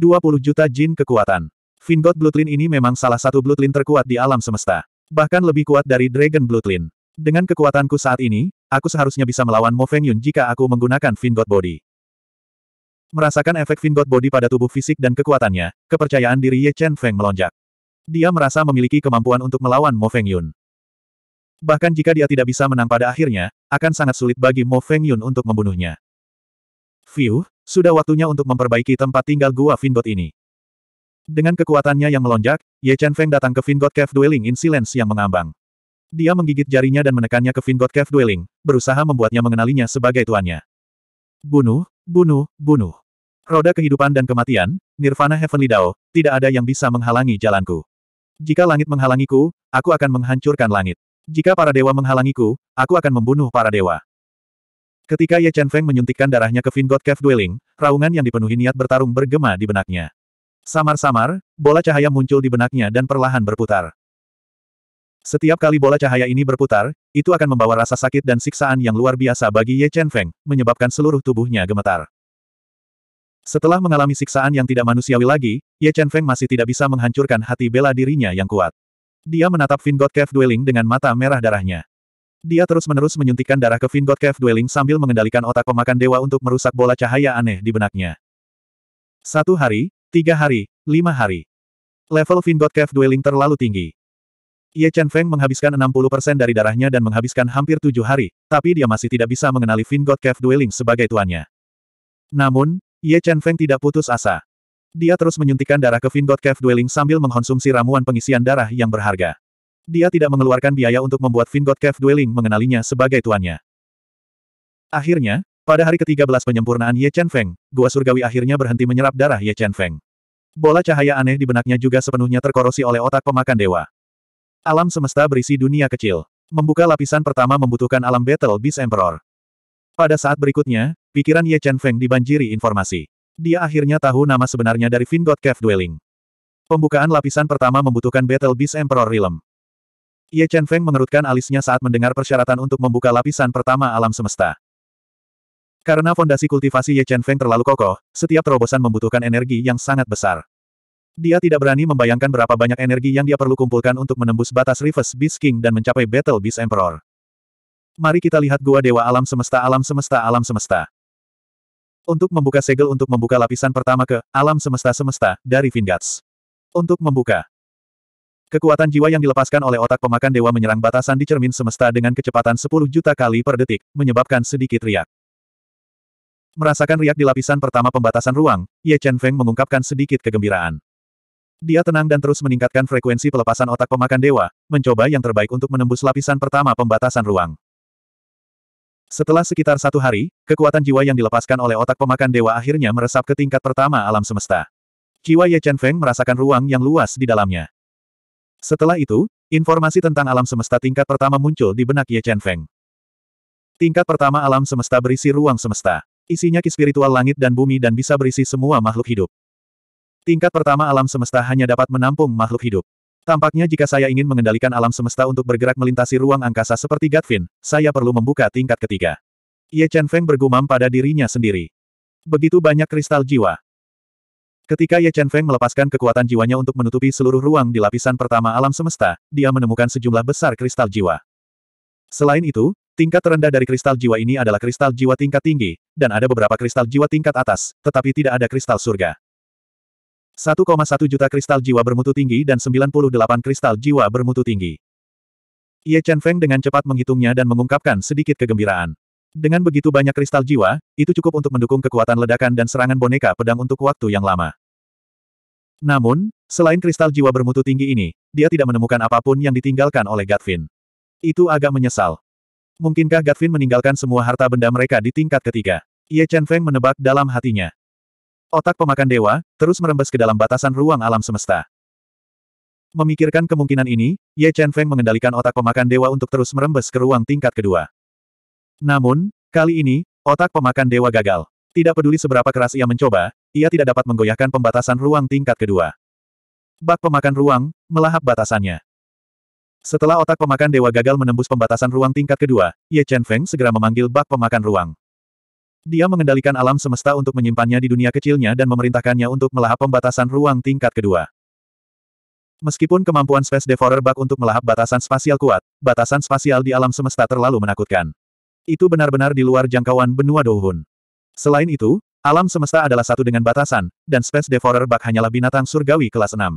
20 juta jin kekuatan. Vingot Bloodline ini memang salah satu Bloodline terkuat di alam semesta. Bahkan lebih kuat dari Dragon Bloodline. Dengan kekuatanku saat ini, aku seharusnya bisa melawan Mo Feng Yun jika aku menggunakan Vingot Body. Merasakan efek Vingot Body pada tubuh fisik dan kekuatannya, kepercayaan diri Ye Chen Feng melonjak. Dia merasa memiliki kemampuan untuk melawan Mo Feng Yun. Bahkan jika dia tidak bisa menang pada akhirnya, akan sangat sulit bagi Mo Feng Yun untuk membunuhnya. Fiu, sudah waktunya untuk memperbaiki tempat tinggal gua Vingot ini. Dengan kekuatannya yang melonjak, Ye Chen Feng datang ke Vingot Cave Dwelling in Silence yang mengambang. Dia menggigit jarinya dan menekannya ke Vingot Cave Dwelling, berusaha membuatnya mengenalinya sebagai tuannya. Bunuh, bunuh, bunuh. Roda kehidupan dan kematian, Nirvana Heavenly Dao, tidak ada yang bisa menghalangi jalanku. Jika langit menghalangiku, aku akan menghancurkan langit. Jika para dewa menghalangiku, aku akan membunuh para dewa. Ketika Ye Chen Feng menyuntikkan darahnya ke God Cave Dwelling, raungan yang dipenuhi niat bertarung bergema di benaknya. Samar-samar, bola cahaya muncul di benaknya dan perlahan berputar. Setiap kali bola cahaya ini berputar, itu akan membawa rasa sakit dan siksaan yang luar biasa bagi Ye Chen Feng, menyebabkan seluruh tubuhnya gemetar. Setelah mengalami siksaan yang tidak manusiawi lagi, Ye Chen Feng masih tidak bisa menghancurkan hati bela dirinya yang kuat. Dia menatap God Cave Dwelling dengan mata merah darahnya. Dia terus-menerus menyuntikkan darah ke Vingot Cave Dwelling sambil mengendalikan otak pemakan dewa untuk merusak bola cahaya aneh di benaknya. Satu hari, tiga hari, lima hari. Level Vingot Cave Dwelling terlalu tinggi. Ye Chen Feng menghabiskan 60% dari darahnya dan menghabiskan hampir tujuh hari, tapi dia masih tidak bisa mengenali Vingot Cave Dwelling sebagai tuannya. Namun, Ye Chen Feng tidak putus asa. Dia terus menyuntikkan darah ke Vingot Cave Dwelling sambil mengkonsumsi ramuan pengisian darah yang berharga. Dia tidak mengeluarkan biaya untuk membuat Vingot Cave Dwelling mengenalinya sebagai tuannya. Akhirnya, pada hari ke-13 penyempurnaan Ye Chen Feng, Gua Surgawi akhirnya berhenti menyerap darah Ye Chen Feng. Bola cahaya aneh di benaknya juga sepenuhnya terkorosi oleh otak pemakan dewa. Alam semesta berisi dunia kecil. Membuka lapisan pertama membutuhkan alam Battle Beast Emperor. Pada saat berikutnya, pikiran Ye Chen Feng dibanjiri informasi. Dia akhirnya tahu nama sebenarnya dari Vingot Cave Dwelling. Pembukaan lapisan pertama membutuhkan Battle Beast Emperor Realm. Ye Chen Feng mengerutkan alisnya saat mendengar persyaratan untuk membuka lapisan pertama alam semesta. Karena fondasi kultivasi Ye Chen Feng terlalu kokoh, setiap terobosan membutuhkan energi yang sangat besar. Dia tidak berani membayangkan berapa banyak energi yang dia perlu kumpulkan untuk menembus batas Reverse Beast King dan mencapai Battle Beast Emperor. Mari kita lihat Gua Dewa Alam Semesta Alam Semesta Alam Semesta. Untuk membuka segel untuk membuka lapisan pertama ke Alam Semesta Semesta dari Vingats. Untuk membuka Kekuatan jiwa yang dilepaskan oleh otak pemakan dewa menyerang batasan di cermin semesta dengan kecepatan 10 juta kali per detik, menyebabkan sedikit riak. Merasakan riak di lapisan pertama pembatasan ruang, Ye Chen Feng mengungkapkan sedikit kegembiraan. Dia tenang dan terus meningkatkan frekuensi pelepasan otak pemakan dewa, mencoba yang terbaik untuk menembus lapisan pertama pembatasan ruang. Setelah sekitar satu hari, kekuatan jiwa yang dilepaskan oleh otak pemakan dewa akhirnya meresap ke tingkat pertama alam semesta. Jiwa Ye Chen Feng merasakan ruang yang luas di dalamnya. Setelah itu, informasi tentang alam semesta tingkat pertama muncul di benak Ye Chen Feng. Tingkat pertama alam semesta berisi ruang semesta. Isinya ki spiritual langit dan bumi dan bisa berisi semua makhluk hidup. Tingkat pertama alam semesta hanya dapat menampung makhluk hidup. Tampaknya jika saya ingin mengendalikan alam semesta untuk bergerak melintasi ruang angkasa seperti Gatvin, saya perlu membuka tingkat ketiga. Ye Chen Feng bergumam pada dirinya sendiri. Begitu banyak kristal jiwa. Ketika Ye Chen Feng melepaskan kekuatan jiwanya untuk menutupi seluruh ruang di lapisan pertama alam semesta, dia menemukan sejumlah besar kristal jiwa. Selain itu, tingkat terendah dari kristal jiwa ini adalah kristal jiwa tingkat tinggi, dan ada beberapa kristal jiwa tingkat atas, tetapi tidak ada kristal surga. 1,1 juta kristal jiwa bermutu tinggi dan 98 kristal jiwa bermutu tinggi. Ye Chen Feng dengan cepat menghitungnya dan mengungkapkan sedikit kegembiraan. Dengan begitu banyak kristal jiwa, itu cukup untuk mendukung kekuatan ledakan dan serangan boneka pedang untuk waktu yang lama. Namun, selain kristal jiwa bermutu tinggi ini, dia tidak menemukan apapun yang ditinggalkan oleh Gatvin. Itu agak menyesal. Mungkinkah Gatvin meninggalkan semua harta benda mereka di tingkat ketiga? Ye Chen Feng menebak dalam hatinya. Otak pemakan dewa, terus merembes ke dalam batasan ruang alam semesta. Memikirkan kemungkinan ini, Ye Chen Feng mengendalikan otak pemakan dewa untuk terus merembes ke ruang tingkat kedua. Namun, kali ini, otak pemakan dewa gagal. Tidak peduli seberapa keras ia mencoba, ia tidak dapat menggoyahkan pembatasan ruang tingkat kedua. Bak pemakan ruang, melahap batasannya. Setelah otak pemakan dewa gagal menembus pembatasan ruang tingkat kedua, Ye Chen Feng segera memanggil bak pemakan ruang. Dia mengendalikan alam semesta untuk menyimpannya di dunia kecilnya dan memerintahkannya untuk melahap pembatasan ruang tingkat kedua. Meskipun kemampuan Space Devourer bak untuk melahap batasan spasial kuat, batasan spasial di alam semesta terlalu menakutkan. Itu benar-benar di luar jangkauan benua Douhun. Selain itu, Alam semesta adalah satu dengan batasan, dan Space Devourer Bak hanyalah binatang surgawi kelas 6.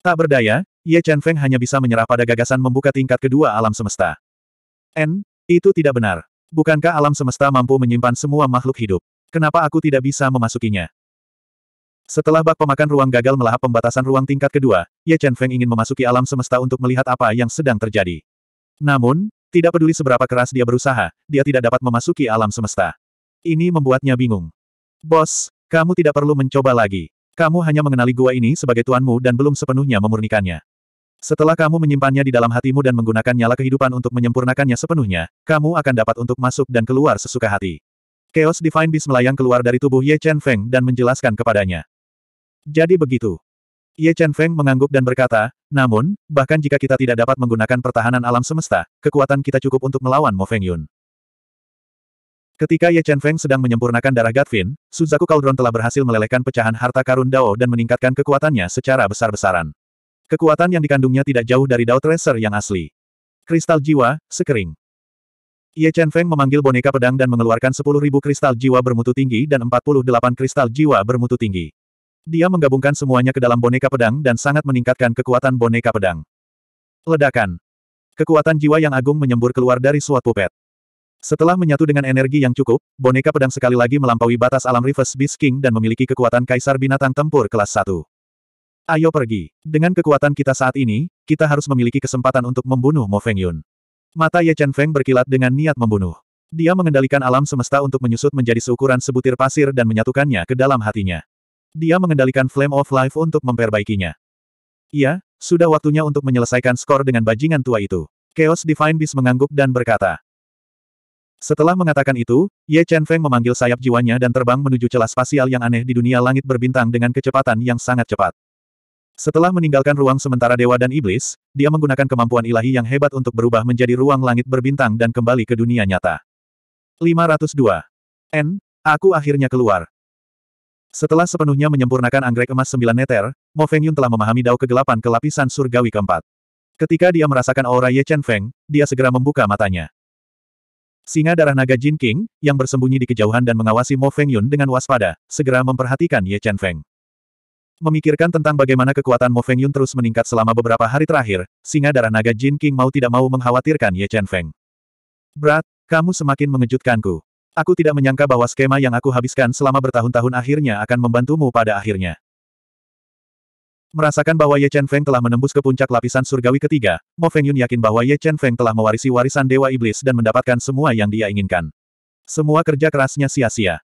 Tak berdaya, Ye Chen Feng hanya bisa menyerah pada gagasan membuka tingkat kedua alam semesta. N, itu tidak benar. Bukankah alam semesta mampu menyimpan semua makhluk hidup? Kenapa aku tidak bisa memasukinya? Setelah bak pemakan ruang gagal melahap pembatasan ruang tingkat kedua, Ye Chen Feng ingin memasuki alam semesta untuk melihat apa yang sedang terjadi. Namun, tidak peduli seberapa keras dia berusaha, dia tidak dapat memasuki alam semesta. Ini membuatnya bingung. Bos, kamu tidak perlu mencoba lagi. Kamu hanya mengenali gua ini sebagai tuanmu dan belum sepenuhnya memurnikannya. Setelah kamu menyimpannya di dalam hatimu dan menggunakan nyala kehidupan untuk menyempurnakannya sepenuhnya, kamu akan dapat untuk masuk dan keluar sesuka hati. Chaos Divine Beast melayang keluar dari tubuh Ye Chen Feng dan menjelaskan kepadanya. Jadi begitu. Ye Chen Feng mengangguk dan berkata, namun, bahkan jika kita tidak dapat menggunakan pertahanan alam semesta, kekuatan kita cukup untuk melawan Mo Feng Yun. Ketika Ye Chen Feng sedang menyempurnakan darah Gatvin, Suzaku Cauldron telah berhasil melelehkan pecahan harta karun Dao dan meningkatkan kekuatannya secara besar-besaran. Kekuatan yang dikandungnya tidak jauh dari Dao Tracer yang asli. Kristal jiwa, sekering. Ye Chen Feng memanggil boneka pedang dan mengeluarkan 10.000 kristal jiwa bermutu tinggi dan 48 kristal jiwa bermutu tinggi. Dia menggabungkan semuanya ke dalam boneka pedang dan sangat meningkatkan kekuatan boneka pedang. Ledakan. Kekuatan jiwa yang agung menyembur keluar dari suatu pupet. Setelah menyatu dengan energi yang cukup, boneka pedang sekali lagi melampaui batas alam Reverse Beast King dan memiliki kekuatan kaisar binatang tempur kelas 1. Ayo pergi. Dengan kekuatan kita saat ini, kita harus memiliki kesempatan untuk membunuh Mo Feng Yun. Mata Ye Chen Feng berkilat dengan niat membunuh. Dia mengendalikan alam semesta untuk menyusut menjadi seukuran sebutir pasir dan menyatukannya ke dalam hatinya. Dia mengendalikan Flame of Life untuk memperbaikinya. Iya, sudah waktunya untuk menyelesaikan skor dengan bajingan tua itu. Chaos Divine Beast mengangguk dan berkata, setelah mengatakan itu, Ye Chen Feng memanggil sayap jiwanya dan terbang menuju celah spasial yang aneh di dunia langit berbintang dengan kecepatan yang sangat cepat. Setelah meninggalkan ruang sementara dewa dan iblis, dia menggunakan kemampuan ilahi yang hebat untuk berubah menjadi ruang langit berbintang dan kembali ke dunia nyata. 502. N, aku akhirnya keluar. Setelah sepenuhnya menyempurnakan anggrek emas sembilan neter, Mo Feng Yun telah memahami dao kegelapan kelapisan surgawi keempat. Ketika dia merasakan aura Ye Chen Feng, dia segera membuka matanya. Singa darah naga Jin King, yang bersembunyi di kejauhan dan mengawasi Mo Feng Yun dengan waspada, segera memperhatikan Ye Chen Feng. Memikirkan tentang bagaimana kekuatan Mo Feng Yun terus meningkat selama beberapa hari terakhir, singa darah naga Jin King mau tidak mau mengkhawatirkan Ye Chen Feng. Berat, kamu semakin mengejutkanku. Aku tidak menyangka bahwa skema yang aku habiskan selama bertahun-tahun akhirnya akan membantumu pada akhirnya. Merasakan bahwa Ye Chen Feng telah menembus ke puncak lapisan surgawi ketiga, Mo Feng Yun yakin bahwa Ye Chen Feng telah mewarisi warisan Dewa Iblis dan mendapatkan semua yang dia inginkan. Semua kerja kerasnya sia-sia.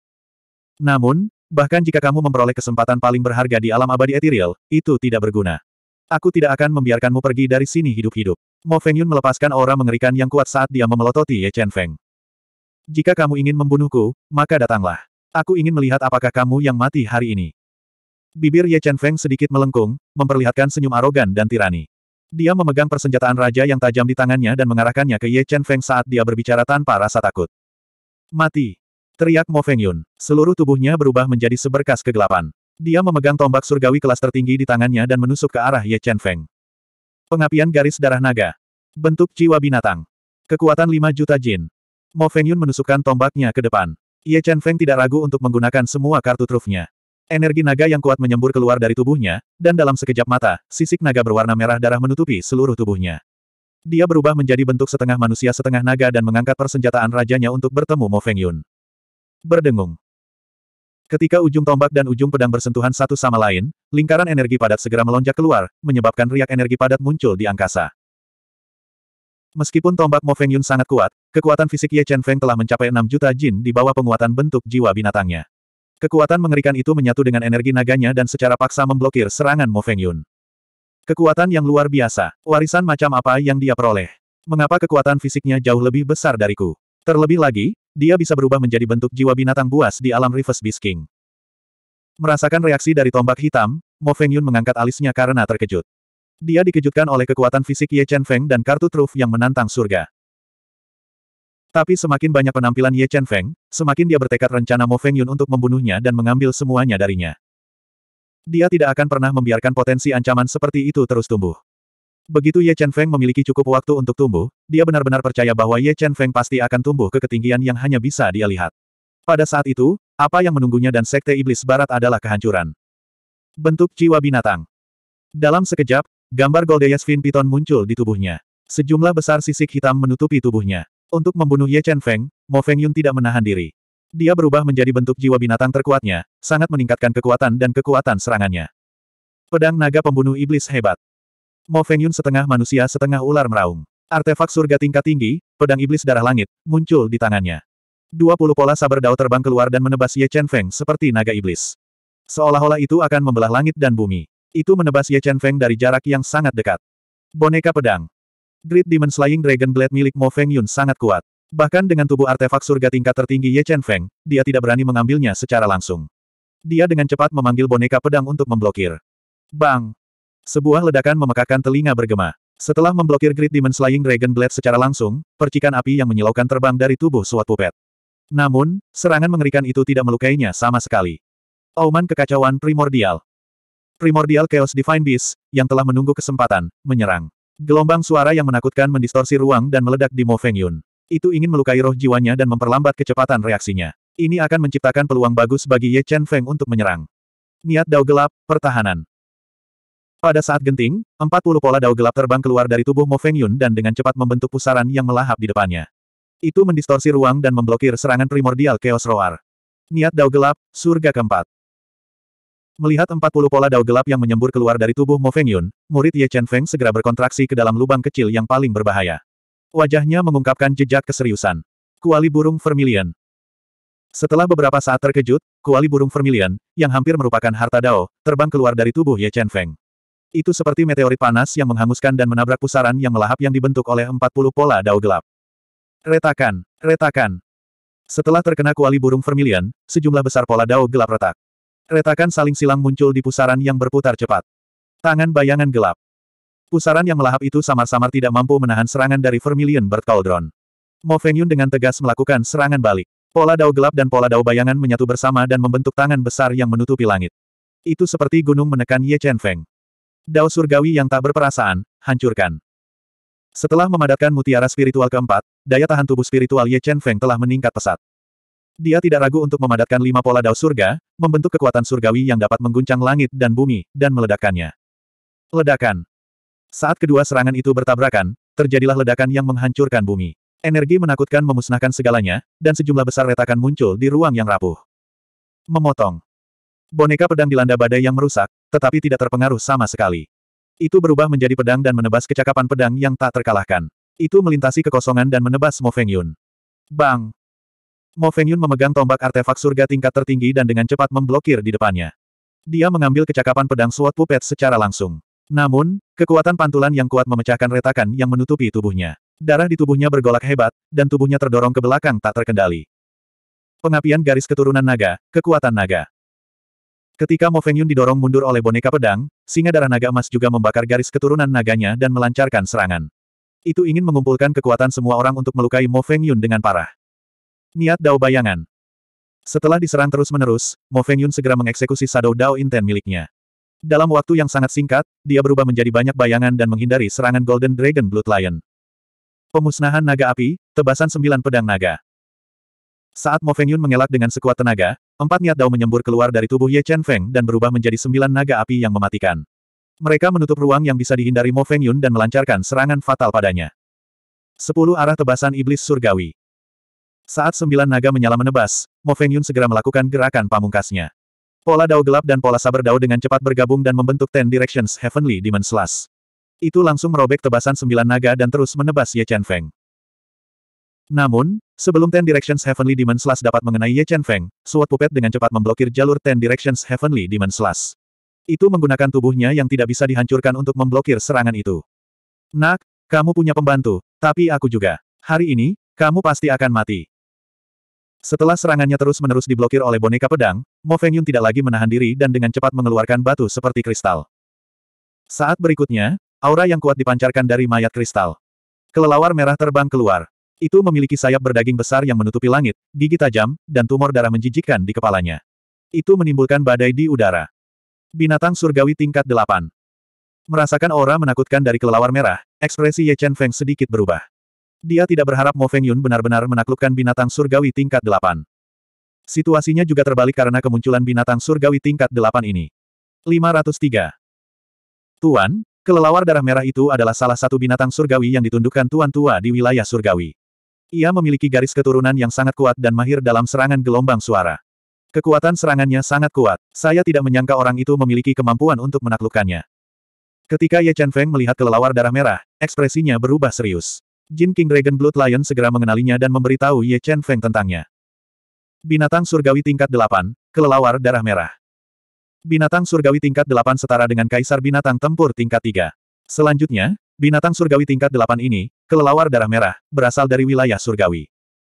Namun, bahkan jika kamu memperoleh kesempatan paling berharga di alam abadi etiril, itu tidak berguna. Aku tidak akan membiarkanmu pergi dari sini hidup-hidup. Mo Feng Yun melepaskan aura mengerikan yang kuat saat dia memelototi Ye Chen Feng. Jika kamu ingin membunuhku, maka datanglah. Aku ingin melihat apakah kamu yang mati hari ini. Bibir Ye Chen Feng sedikit melengkung, memperlihatkan senyum arogan dan tirani. Dia memegang persenjataan raja yang tajam di tangannya dan mengarahkannya ke Ye Chen Feng saat dia berbicara tanpa rasa takut. Mati! Teriak Mo Feng Yun. Seluruh tubuhnya berubah menjadi seberkas kegelapan. Dia memegang tombak surgawi kelas tertinggi di tangannya dan menusuk ke arah Ye Chen Feng. Pengapian garis darah naga. Bentuk jiwa binatang. Kekuatan 5 juta jin. Mo Feng Yun menusukkan tombaknya ke depan. Ye Chen Feng tidak ragu untuk menggunakan semua kartu trufnya. Energi naga yang kuat menyembur keluar dari tubuhnya, dan dalam sekejap mata, sisik naga berwarna merah darah menutupi seluruh tubuhnya. Dia berubah menjadi bentuk setengah manusia setengah naga dan mengangkat persenjataan rajanya untuk bertemu Mo Feng Yun. Berdengung. Ketika ujung tombak dan ujung pedang bersentuhan satu sama lain, lingkaran energi padat segera melonjak keluar, menyebabkan riak energi padat muncul di angkasa. Meskipun tombak Mo Feng Yun sangat kuat, kekuatan fisik Ye Chen Feng telah mencapai 6 juta jin di bawah penguatan bentuk jiwa binatangnya. Kekuatan mengerikan itu menyatu dengan energi naganya dan secara paksa memblokir serangan Mo Feng Yun. Kekuatan yang luar biasa. Warisan macam apa yang dia peroleh? Mengapa kekuatan fisiknya jauh lebih besar dariku? Terlebih lagi, dia bisa berubah menjadi bentuk jiwa binatang buas di alam Reverse Beast Merasakan reaksi dari tombak hitam, Mo Feng Yun mengangkat alisnya karena terkejut. Dia dikejutkan oleh kekuatan fisik Ye Chen Feng dan kartu truf yang menantang surga. Tapi semakin banyak penampilan Ye Chen Feng, semakin dia bertekad rencana Mo Feng Yun untuk membunuhnya dan mengambil semuanya darinya. Dia tidak akan pernah membiarkan potensi ancaman seperti itu terus tumbuh. Begitu Ye Chen Feng memiliki cukup waktu untuk tumbuh, dia benar-benar percaya bahwa Ye Chen Feng pasti akan tumbuh ke ketinggian yang hanya bisa dia lihat. Pada saat itu, apa yang menunggunya dan Sekte Iblis Barat adalah kehancuran. Bentuk jiwa binatang. Dalam sekejap, gambar goldeyes Fin Piton muncul di tubuhnya. Sejumlah besar sisik hitam menutupi tubuhnya. Untuk membunuh Ye Chen Feng, Mo Feng Yun tidak menahan diri. Dia berubah menjadi bentuk jiwa binatang terkuatnya, sangat meningkatkan kekuatan dan kekuatan serangannya. Pedang naga pembunuh iblis hebat. Mo Feng Yun setengah manusia setengah ular meraung. Artefak surga tingkat tinggi, pedang iblis darah langit, muncul di tangannya. Dua puluh pola sabar dao terbang keluar dan menebas Ye Chen Feng seperti naga iblis. Seolah-olah itu akan membelah langit dan bumi. Itu menebas Ye Chen Feng dari jarak yang sangat dekat. Boneka pedang. Great Demon Slaying Dragon Blade milik Mo Feng Yun sangat kuat. Bahkan dengan tubuh artefak surga tingkat tertinggi Ye Chen Feng, dia tidak berani mengambilnya secara langsung. Dia dengan cepat memanggil boneka pedang untuk memblokir. Bang! Sebuah ledakan memekakan telinga bergema. Setelah memblokir Great Demon Slaying Dragon Blade secara langsung, percikan api yang menyilaukan terbang dari tubuh suat pupet. Namun, serangan mengerikan itu tidak melukainya sama sekali. Auman kekacauan primordial. Primordial Chaos Divine Beast, yang telah menunggu kesempatan, menyerang. Gelombang suara yang menakutkan mendistorsi ruang dan meledak di Mo Feng Yun. Itu ingin melukai roh jiwanya dan memperlambat kecepatan reaksinya. Ini akan menciptakan peluang bagus bagi Ye Chen Feng untuk menyerang. Niat dao gelap, pertahanan. Pada saat genting, 40 pola dao gelap terbang keluar dari tubuh Mo Feng Yun dan dengan cepat membentuk pusaran yang melahap di depannya. Itu mendistorsi ruang dan memblokir serangan primordial Chaos Roar. Niat dao gelap, surga keempat. Melihat 40 pola dao gelap yang menyembur keluar dari tubuh Mo Feng Yun, murid Ye Chen Feng segera berkontraksi ke dalam lubang kecil yang paling berbahaya. Wajahnya mengungkapkan jejak keseriusan. Kuali burung vermilion. Setelah beberapa saat terkejut, kuali burung vermilion, yang hampir merupakan harta dao, terbang keluar dari tubuh Ye Chen Feng. Itu seperti meteorit panas yang menghanguskan dan menabrak pusaran yang melahap yang dibentuk oleh 40 pola dao gelap. Retakan, retakan. Setelah terkena kuali burung vermilion, sejumlah besar pola dao gelap retak. Retakan saling silang muncul di pusaran yang berputar cepat. Tangan bayangan gelap. Pusaran yang melahap itu samar-samar tidak mampu menahan serangan dari Vermilion Bird Cauldron. Mo Yun dengan tegas melakukan serangan balik. Pola dao gelap dan pola dao bayangan menyatu bersama dan membentuk tangan besar yang menutupi langit. Itu seperti gunung menekan Ye Chen Feng. Dao surgawi yang tak berperasaan, hancurkan. Setelah memadatkan mutiara spiritual keempat, daya tahan tubuh spiritual Ye Chen Feng telah meningkat pesat. Dia tidak ragu untuk memadatkan lima pola dao surga, membentuk kekuatan surgawi yang dapat mengguncang langit dan bumi, dan meledakkannya. Ledakan. Saat kedua serangan itu bertabrakan, terjadilah ledakan yang menghancurkan bumi. Energi menakutkan memusnahkan segalanya, dan sejumlah besar retakan muncul di ruang yang rapuh. Memotong. Boneka pedang dilanda badai yang merusak, tetapi tidak terpengaruh sama sekali. Itu berubah menjadi pedang dan menebas kecakapan pedang yang tak terkalahkan. Itu melintasi kekosongan dan menebas Mo Feng Yun. Bang! Mo Fengyun memegang tombak artefak surga tingkat tertinggi dan dengan cepat memblokir di depannya. Dia mengambil kecakapan pedang Sword pupet secara langsung. Namun, kekuatan pantulan yang kuat memecahkan retakan yang menutupi tubuhnya. Darah di tubuhnya bergolak hebat, dan tubuhnya terdorong ke belakang tak terkendali. Pengapian garis keturunan naga, kekuatan naga. Ketika Mo Fengyun didorong mundur oleh boneka pedang, singa darah naga emas juga membakar garis keturunan naganya dan melancarkan serangan. Itu ingin mengumpulkan kekuatan semua orang untuk melukai Mo Fengyun dengan parah. Niat Dao Bayangan Setelah diserang terus-menerus, Mo Feng Yun segera mengeksekusi Shadow Dao Inten miliknya. Dalam waktu yang sangat singkat, dia berubah menjadi banyak bayangan dan menghindari serangan Golden Dragon Blood Lion. Pemusnahan naga api, tebasan sembilan pedang naga. Saat Mo Feng Yun mengelak dengan sekuat tenaga, empat niat Dao menyembur keluar dari tubuh Ye Chen Feng dan berubah menjadi sembilan naga api yang mematikan. Mereka menutup ruang yang bisa dihindari Mo Feng Yun dan melancarkan serangan fatal padanya. Sepuluh arah tebasan iblis surgawi. Saat sembilan naga menyala menebas, Mo Feng Yun segera melakukan gerakan pamungkasnya. Pola dao gelap dan pola saber dao dengan cepat bergabung dan membentuk Ten Directions Heavenly Demon Slash. Itu langsung merobek tebasan sembilan naga dan terus menebas Ye Chen Feng. Namun, sebelum Ten Directions Heavenly Demon Slash dapat mengenai Ye Chen Feng, Suat Pupet dengan cepat memblokir jalur Ten Directions Heavenly Demon Slash. Itu menggunakan tubuhnya yang tidak bisa dihancurkan untuk memblokir serangan itu. Nak, kamu punya pembantu, tapi aku juga. Hari ini, kamu pasti akan mati. Setelah serangannya terus-menerus diblokir oleh boneka pedang, Mo Feng Yun tidak lagi menahan diri dan dengan cepat mengeluarkan batu seperti kristal. Saat berikutnya, aura yang kuat dipancarkan dari mayat kristal. Kelelawar merah terbang keluar. Itu memiliki sayap berdaging besar yang menutupi langit, gigi tajam, dan tumor darah menjijikkan di kepalanya. Itu menimbulkan badai di udara. Binatang surgawi tingkat delapan. Merasakan aura menakutkan dari kelelawar merah, ekspresi Ye Chen Feng sedikit berubah. Dia tidak berharap Mo Feng Yun benar-benar menaklukkan binatang surgawi tingkat delapan. Situasinya juga terbalik karena kemunculan binatang surgawi tingkat delapan ini. 503. Tuan, kelelawar darah merah itu adalah salah satu binatang surgawi yang ditundukkan Tuan Tua di wilayah surgawi. Ia memiliki garis keturunan yang sangat kuat dan mahir dalam serangan gelombang suara. Kekuatan serangannya sangat kuat. Saya tidak menyangka orang itu memiliki kemampuan untuk menaklukkannya. Ketika Ye Chen Feng melihat kelelawar darah merah, ekspresinya berubah serius. Jin King Dragon Blood Lion segera mengenalinya dan memberitahu Ye Chen Feng tentangnya. Binatang surgawi tingkat 8, kelelawar darah merah. Binatang surgawi tingkat 8 setara dengan kaisar binatang tempur tingkat 3. Selanjutnya, binatang surgawi tingkat 8 ini, kelelawar darah merah, berasal dari wilayah surgawi.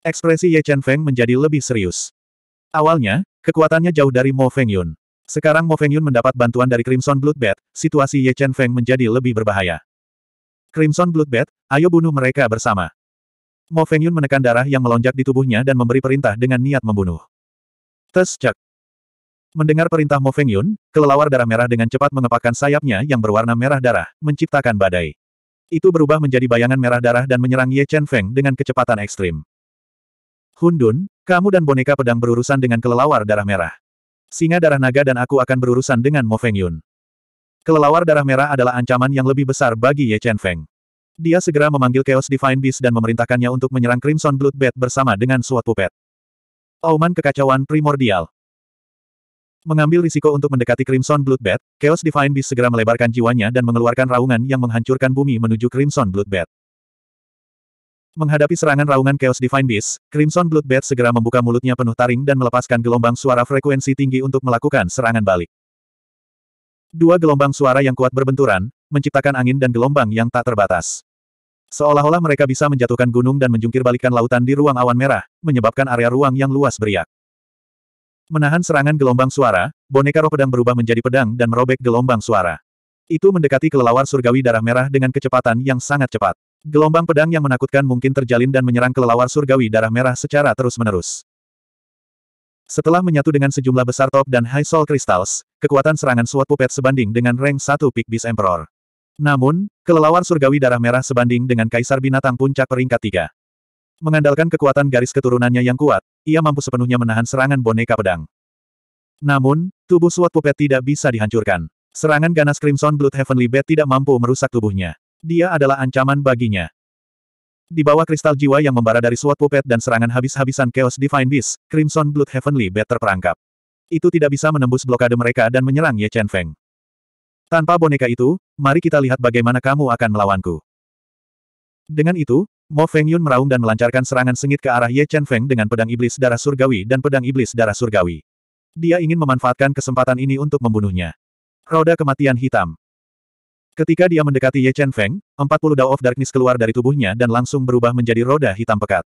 Ekspresi Ye Chen Feng menjadi lebih serius. Awalnya, kekuatannya jauh dari Mo Feng Yun. Sekarang Mo Feng Yun mendapat bantuan dari Crimson Blood Bat, situasi Ye Chen Feng menjadi lebih berbahaya. Crimson Bloodbath, ayo bunuh mereka bersama. Mo Fengyun menekan darah yang melonjak di tubuhnya dan memberi perintah dengan niat membunuh. Tes Mendengar perintah Mo Fengyun, kelelawar darah merah dengan cepat mengepakkan sayapnya yang berwarna merah darah, menciptakan badai. Itu berubah menjadi bayangan merah darah dan menyerang Ye Chen Feng dengan kecepatan ekstrim. Hundun, kamu dan boneka pedang berurusan dengan kelelawar darah merah. Singa darah naga dan aku akan berurusan dengan Mo Fengyun. Kelelawar darah merah adalah ancaman yang lebih besar bagi Ye Chen Feng. Dia segera memanggil Chaos Divine Beast dan memerintahkannya untuk menyerang Crimson Blood Bat bersama dengan Sword Puppet. Auman kekacauan primordial. Mengambil risiko untuk mendekati Crimson Blood Bat, Chaos Divine Beast segera melebarkan jiwanya dan mengeluarkan raungan yang menghancurkan bumi menuju Crimson Blood Bat. Menghadapi serangan raungan Chaos Divine Beast, Crimson Blood Bat segera membuka mulutnya penuh taring dan melepaskan gelombang suara frekuensi tinggi untuk melakukan serangan balik. Dua gelombang suara yang kuat berbenturan, menciptakan angin dan gelombang yang tak terbatas. Seolah-olah mereka bisa menjatuhkan gunung dan menjungkir lautan di ruang awan merah, menyebabkan area ruang yang luas beriak. Menahan serangan gelombang suara, boneka roh pedang berubah menjadi pedang dan merobek gelombang suara. Itu mendekati kelelawar surgawi darah merah dengan kecepatan yang sangat cepat. Gelombang pedang yang menakutkan mungkin terjalin dan menyerang kelelawar surgawi darah merah secara terus-menerus. Setelah menyatu dengan sejumlah besar top dan high soul crystals, kekuatan serangan SWAT Puppet sebanding dengan rank 1 Peak Beast Emperor. Namun, kelelawar surgawi darah merah sebanding dengan kaisar binatang puncak peringkat 3. Mengandalkan kekuatan garis keturunannya yang kuat, ia mampu sepenuhnya menahan serangan boneka pedang. Namun, tubuh SWAT Puppet tidak bisa dihancurkan. Serangan ganas Crimson Blood Heavenly Bat tidak mampu merusak tubuhnya. Dia adalah ancaman baginya. Di bawah kristal jiwa yang membara dari suatu Puppet dan serangan habis-habisan Chaos Divine Beast, Crimson Blood Heavenly Bat terperangkap. Itu tidak bisa menembus blokade mereka dan menyerang Ye Chen Feng. Tanpa boneka itu, mari kita lihat bagaimana kamu akan melawanku. Dengan itu, Mo Feng Yun meraung dan melancarkan serangan sengit ke arah Ye Chen Feng dengan pedang iblis darah surgawi dan pedang iblis darah surgawi. Dia ingin memanfaatkan kesempatan ini untuk membunuhnya. Roda kematian hitam. Ketika dia mendekati Ye Chen Feng, 40 Dao of Darkness keluar dari tubuhnya dan langsung berubah menjadi roda hitam pekat.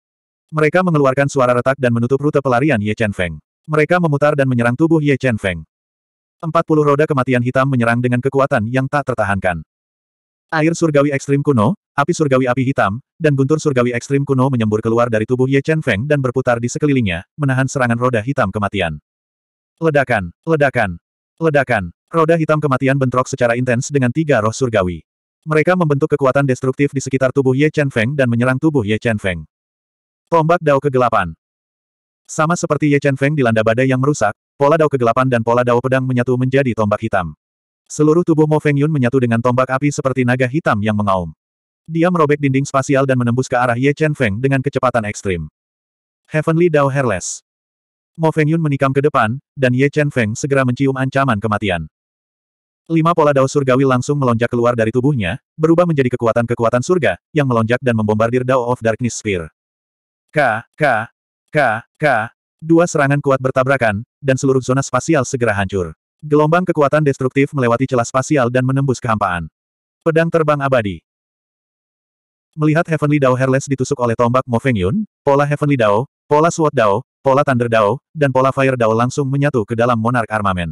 Mereka mengeluarkan suara retak dan menutup rute pelarian Ye Chen Feng. Mereka memutar dan menyerang tubuh Ye Chen Feng. 40 roda kematian hitam menyerang dengan kekuatan yang tak tertahankan. Air surgawi ekstrim kuno, api surgawi api hitam, dan guntur surgawi ekstrim kuno menyembur keluar dari tubuh Ye Chen Feng dan berputar di sekelilingnya, menahan serangan roda hitam kematian. Ledakan, ledakan, Ledakan. Roda hitam kematian bentrok secara intens dengan tiga roh surgawi. Mereka membentuk kekuatan destruktif di sekitar tubuh Ye Chen Feng dan menyerang tubuh Ye Chen Feng. Tombak Dao Kegelapan. Sama seperti Ye Chen Feng dilanda badai yang merusak, pola Dao Kegelapan dan pola Dao Pedang menyatu menjadi tombak hitam. Seluruh tubuh Mo Feng Yun menyatu dengan tombak api seperti naga hitam yang mengaum. Dia merobek dinding spasial dan menembus ke arah Ye Chen Feng dengan kecepatan ekstrim. Heavenly Dao Hairless. Mo Yun menikam ke depan, dan Ye Chen Feng segera mencium ancaman kematian. Lima pola dao surgawi langsung melonjak keluar dari tubuhnya, berubah menjadi kekuatan-kekuatan surga, yang melonjak dan membombardir Dao of Darkness Sphere. K, K, K, K. Dua serangan kuat bertabrakan, dan seluruh zona spasial segera hancur. Gelombang kekuatan destruktif melewati celah spasial dan menembus kehampaan. Pedang terbang abadi. Melihat Heavenly Dao Hairless ditusuk oleh tombak Mo Yun, pola Heavenly Dao, pola Sword Dao, pola Thunder Dao, dan pola Fire Dao langsung menyatu ke dalam Monarch Armamen.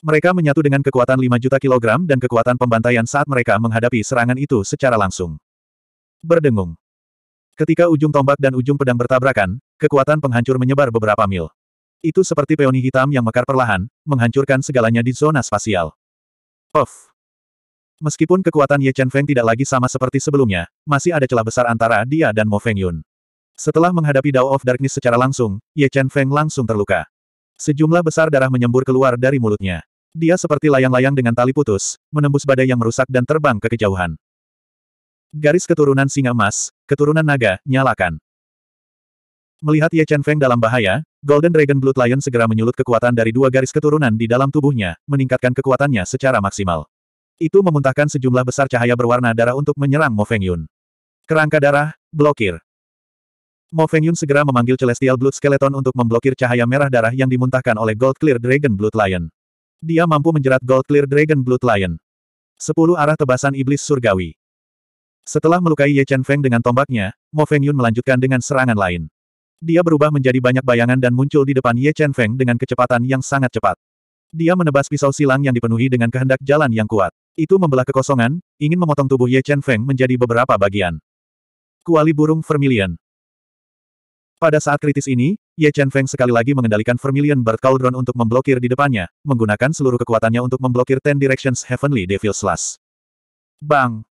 Mereka menyatu dengan kekuatan 5 juta kilogram dan kekuatan pembantaian saat mereka menghadapi serangan itu secara langsung. Berdengung. Ketika ujung tombak dan ujung pedang bertabrakan, kekuatan penghancur menyebar beberapa mil. Itu seperti peoni hitam yang mekar perlahan, menghancurkan segalanya di zona spasial. Puff. Meskipun kekuatan Ye Chen Feng tidak lagi sama seperti sebelumnya, masih ada celah besar antara dia dan Mo Feng Yun. Setelah menghadapi Dao of Darkness secara langsung, Ye Chen Feng langsung terluka. Sejumlah besar darah menyembur keluar dari mulutnya. Dia seperti layang-layang dengan tali putus, menembus badai yang merusak dan terbang ke kejauhan. Garis keturunan singa emas, keturunan naga, nyalakan. Melihat Ye Chen Feng dalam bahaya, Golden Dragon Blood Lion segera menyulut kekuatan dari dua garis keturunan di dalam tubuhnya, meningkatkan kekuatannya secara maksimal. Itu memuntahkan sejumlah besar cahaya berwarna darah untuk menyerang Mo Feng Yun. Kerangka darah, blokir. Mo Feng Yun segera memanggil Celestial Blood Skeleton untuk memblokir cahaya merah darah yang dimuntahkan oleh Gold Clear Dragon Blood Lion. Dia mampu menjerat Gold Clear Dragon Blood Lion. Sepuluh arah tebasan iblis surgawi. Setelah melukai Ye Chen Feng dengan tombaknya, Mo Feng Yun melanjutkan dengan serangan lain. Dia berubah menjadi banyak bayangan dan muncul di depan Ye Chen Feng dengan kecepatan yang sangat cepat. Dia menebas pisau silang yang dipenuhi dengan kehendak jalan yang kuat. Itu membelah kekosongan, ingin memotong tubuh Ye Chen Feng menjadi beberapa bagian. Kuali burung vermilion. Pada saat kritis ini, Ye Chen Feng sekali lagi mengendalikan Vermilion Bird Cauldron untuk memblokir di depannya, menggunakan seluruh kekuatannya untuk memblokir Ten Directions Heavenly Devil Slash. Bang!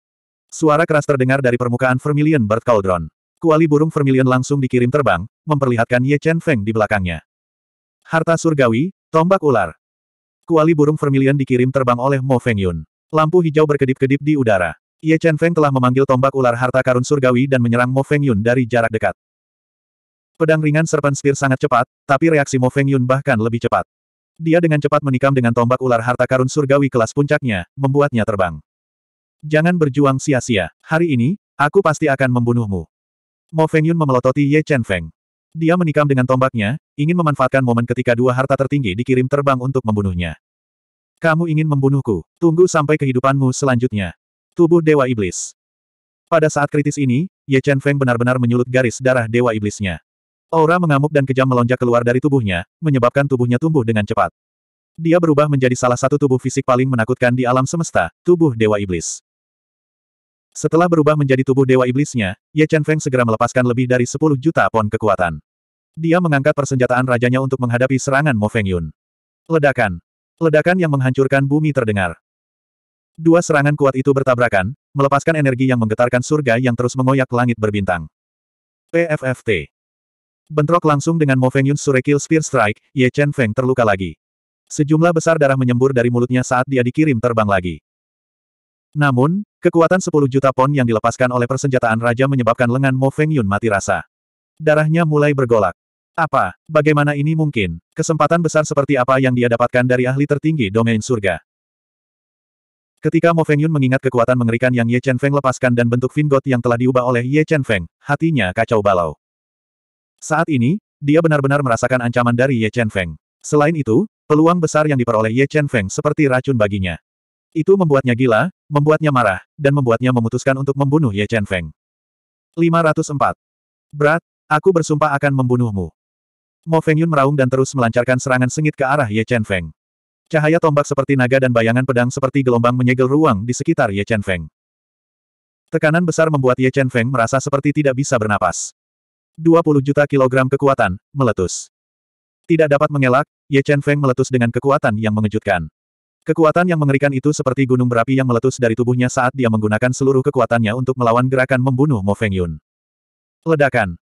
Suara keras terdengar dari permukaan Vermilion Bird Cauldron. Kuali burung Vermilion langsung dikirim terbang, memperlihatkan Ye Chen Feng di belakangnya. Harta surgawi, tombak ular. Kuali burung Vermilion dikirim terbang oleh Mo Feng Yun. Lampu hijau berkedip-kedip di udara. Ye Chen Feng telah memanggil tombak ular harta karun surgawi dan menyerang Mo Feng Yun dari jarak dekat. Pedang ringan Serpent Spear sangat cepat, tapi reaksi Mo Feng Yun bahkan lebih cepat. Dia dengan cepat menikam dengan tombak ular harta karun surgawi kelas puncaknya, membuatnya terbang. Jangan berjuang sia-sia. Hari ini, aku pasti akan membunuhmu. Mo Feng Yun memelototi Ye Chen Feng. Dia menikam dengan tombaknya, ingin memanfaatkan momen ketika dua harta tertinggi dikirim terbang untuk membunuhnya. Kamu ingin membunuhku, tunggu sampai kehidupanmu selanjutnya. Tubuh Dewa Iblis. Pada saat kritis ini, Ye Chen Feng benar-benar menyulut garis darah Dewa Iblisnya. Aura mengamuk dan kejam melonjak keluar dari tubuhnya, menyebabkan tubuhnya tumbuh dengan cepat. Dia berubah menjadi salah satu tubuh fisik paling menakutkan di alam semesta, tubuh Dewa Iblis. Setelah berubah menjadi tubuh Dewa Iblisnya, Ye Chen Feng segera melepaskan lebih dari 10 juta pon kekuatan. Dia mengangkat persenjataan rajanya untuk menghadapi serangan Mo Feng Yun. Ledakan. Ledakan yang menghancurkan bumi terdengar. Dua serangan kuat itu bertabrakan, melepaskan energi yang menggetarkan surga yang terus mengoyak langit berbintang. PFFT. Bentrok langsung dengan Mo Feng Yun Surekil Spear Strike, Ye Chen Feng terluka lagi. Sejumlah besar darah menyembur dari mulutnya saat dia dikirim terbang lagi. Namun, kekuatan 10 juta pon yang dilepaskan oleh persenjataan raja menyebabkan lengan Mo Feng Yun mati rasa. Darahnya mulai bergolak. Apa? Bagaimana ini mungkin? Kesempatan besar seperti apa yang dia dapatkan dari ahli tertinggi domain surga? Ketika Mo Feng Yun mengingat kekuatan mengerikan yang Ye Chen Feng lepaskan dan bentuk Fin yang telah diubah oleh Ye Chen Feng, hatinya kacau balau. Saat ini, dia benar-benar merasakan ancaman dari Ye Chen Feng. Selain itu, peluang besar yang diperoleh Ye Chen Feng seperti racun baginya. Itu membuatnya gila, membuatnya marah, dan membuatnya memutuskan untuk membunuh Ye Chen Feng. 504. Berat, aku bersumpah akan membunuhmu. Mo Feng Yun meraung dan terus melancarkan serangan sengit ke arah Ye Chen Feng. Cahaya tombak seperti naga dan bayangan pedang seperti gelombang menyegel ruang di sekitar Ye Chen Feng. Tekanan besar membuat Ye Chen Feng merasa seperti tidak bisa bernapas. 20 juta kilogram kekuatan, meletus. Tidak dapat mengelak, Ye Chen Feng meletus dengan kekuatan yang mengejutkan. Kekuatan yang mengerikan itu seperti gunung berapi yang meletus dari tubuhnya saat dia menggunakan seluruh kekuatannya untuk melawan gerakan membunuh Mo Feng Yun. Ledakan.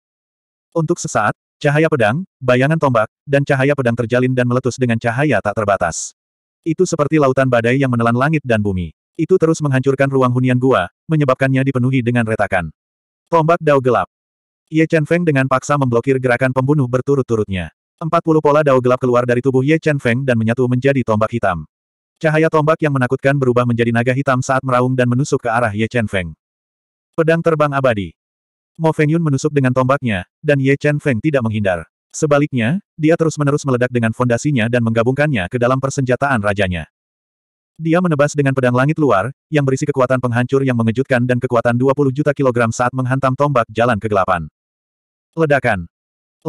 Untuk sesaat, cahaya pedang, bayangan tombak, dan cahaya pedang terjalin dan meletus dengan cahaya tak terbatas. Itu seperti lautan badai yang menelan langit dan bumi. Itu terus menghancurkan ruang hunian gua, menyebabkannya dipenuhi dengan retakan. Tombak dao gelap. Ye Chen Feng dengan paksa memblokir gerakan pembunuh berturut-turutnya. Empat puluh pola dao gelap keluar dari tubuh Ye Chen Feng dan menyatu menjadi tombak hitam. Cahaya tombak yang menakutkan berubah menjadi naga hitam saat meraung dan menusuk ke arah Ye Chen Feng. Pedang terbang abadi. Mo Feng Yun menusuk dengan tombaknya, dan Ye Chen Feng tidak menghindar. Sebaliknya, dia terus-menerus meledak dengan fondasinya dan menggabungkannya ke dalam persenjataan rajanya. Dia menebas dengan pedang langit luar, yang berisi kekuatan penghancur yang mengejutkan dan kekuatan 20 juta kilogram saat menghantam tombak jalan kegelapan. Ledakan.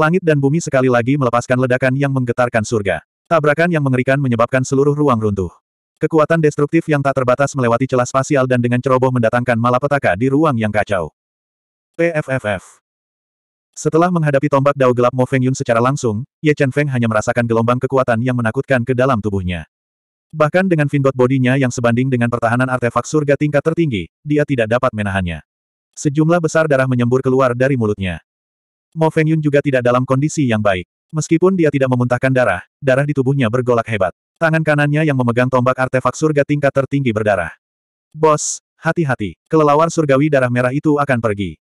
Langit dan bumi sekali lagi melepaskan ledakan yang menggetarkan surga. Tabrakan yang mengerikan menyebabkan seluruh ruang runtuh. Kekuatan destruktif yang tak terbatas melewati celah spasial dan dengan ceroboh mendatangkan malapetaka di ruang yang kacau. PFFF. Setelah menghadapi tombak dao gelap Mo Feng Yun secara langsung, Ye Chen Feng hanya merasakan gelombang kekuatan yang menakutkan ke dalam tubuhnya. Bahkan dengan finbot bodinya yang sebanding dengan pertahanan artefak surga tingkat tertinggi, dia tidak dapat menahannya. Sejumlah besar darah menyembur keluar dari mulutnya. Mo Yun juga tidak dalam kondisi yang baik. Meskipun dia tidak memuntahkan darah, darah di tubuhnya bergolak hebat. Tangan kanannya yang memegang tombak artefak surga tingkat tertinggi berdarah. Bos, hati-hati, kelelawar surgawi darah merah itu akan pergi.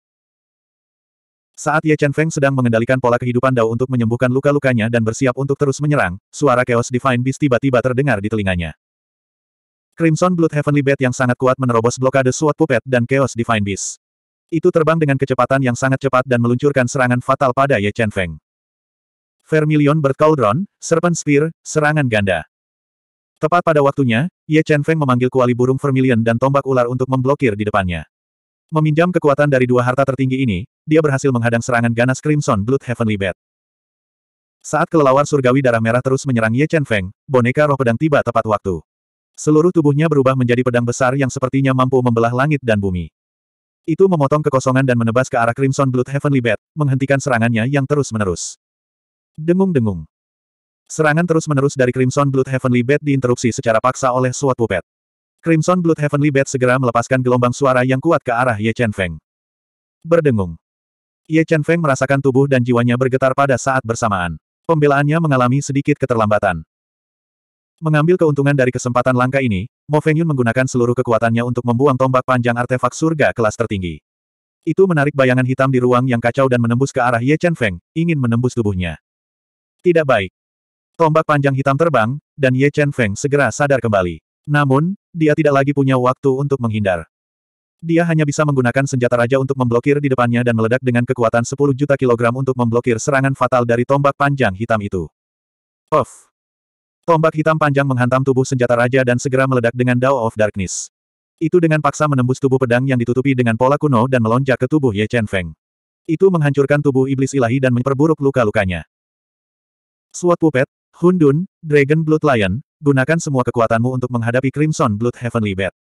Saat Ye Chen Feng sedang mengendalikan pola kehidupan Dao untuk menyembuhkan luka-lukanya dan bersiap untuk terus menyerang, suara Chaos Divine Beast tiba-tiba terdengar di telinganya. Crimson Blood Heavenly Bat yang sangat kuat menerobos blokade Suat Puppet dan Chaos Divine Beast. Itu terbang dengan kecepatan yang sangat cepat dan meluncurkan serangan fatal pada Ye Chen Feng. Vermilion Bird Cauldron, Serpent Spear, Serangan Ganda. Tepat pada waktunya, Ye Chen Feng memanggil kuali burung Vermilion dan tombak ular untuk memblokir di depannya. Meminjam kekuatan dari dua harta tertinggi ini, dia berhasil menghadang serangan ganas Crimson Blood Heavenly Bat. Saat kelelawar surgawi darah merah terus menyerang Ye Chen Feng, boneka roh pedang tiba tepat waktu. Seluruh tubuhnya berubah menjadi pedang besar yang sepertinya mampu membelah langit dan bumi. Itu memotong kekosongan dan menebas ke arah Crimson Blood Heavenly Bat, menghentikan serangannya yang terus-menerus. Dengung-dengung. Serangan terus-menerus dari Crimson Blood Heavenly Bat diinterupsi secara paksa oleh suatu pupet. Crimson Blood Heavenly Bat segera melepaskan gelombang suara yang kuat ke arah Ye Chen Feng. Berdengung. Ye Chen Feng merasakan tubuh dan jiwanya bergetar pada saat bersamaan. Pembelaannya mengalami sedikit keterlambatan. Mengambil keuntungan dari kesempatan langka ini, Mo Fengyun menggunakan seluruh kekuatannya untuk membuang tombak panjang artefak surga kelas tertinggi. Itu menarik bayangan hitam di ruang yang kacau dan menembus ke arah Ye Chen Feng, ingin menembus tubuhnya. Tidak baik. Tombak panjang hitam terbang, dan Ye Chen Feng segera sadar kembali. Namun, dia tidak lagi punya waktu untuk menghindar. Dia hanya bisa menggunakan senjata raja untuk memblokir di depannya dan meledak dengan kekuatan 10 juta kilogram untuk memblokir serangan fatal dari tombak panjang hitam itu. Puff! Tombak hitam panjang menghantam tubuh senjata raja dan segera meledak dengan Dao of Darkness. Itu dengan paksa menembus tubuh pedang yang ditutupi dengan pola kuno dan melonjak ke tubuh Ye Chen Feng. Itu menghancurkan tubuh iblis ilahi dan memperburuk luka-lukanya. Sword Puppet, Hundun, Dragon Blood Lion, gunakan semua kekuatanmu untuk menghadapi Crimson Blood Heavenly Bat.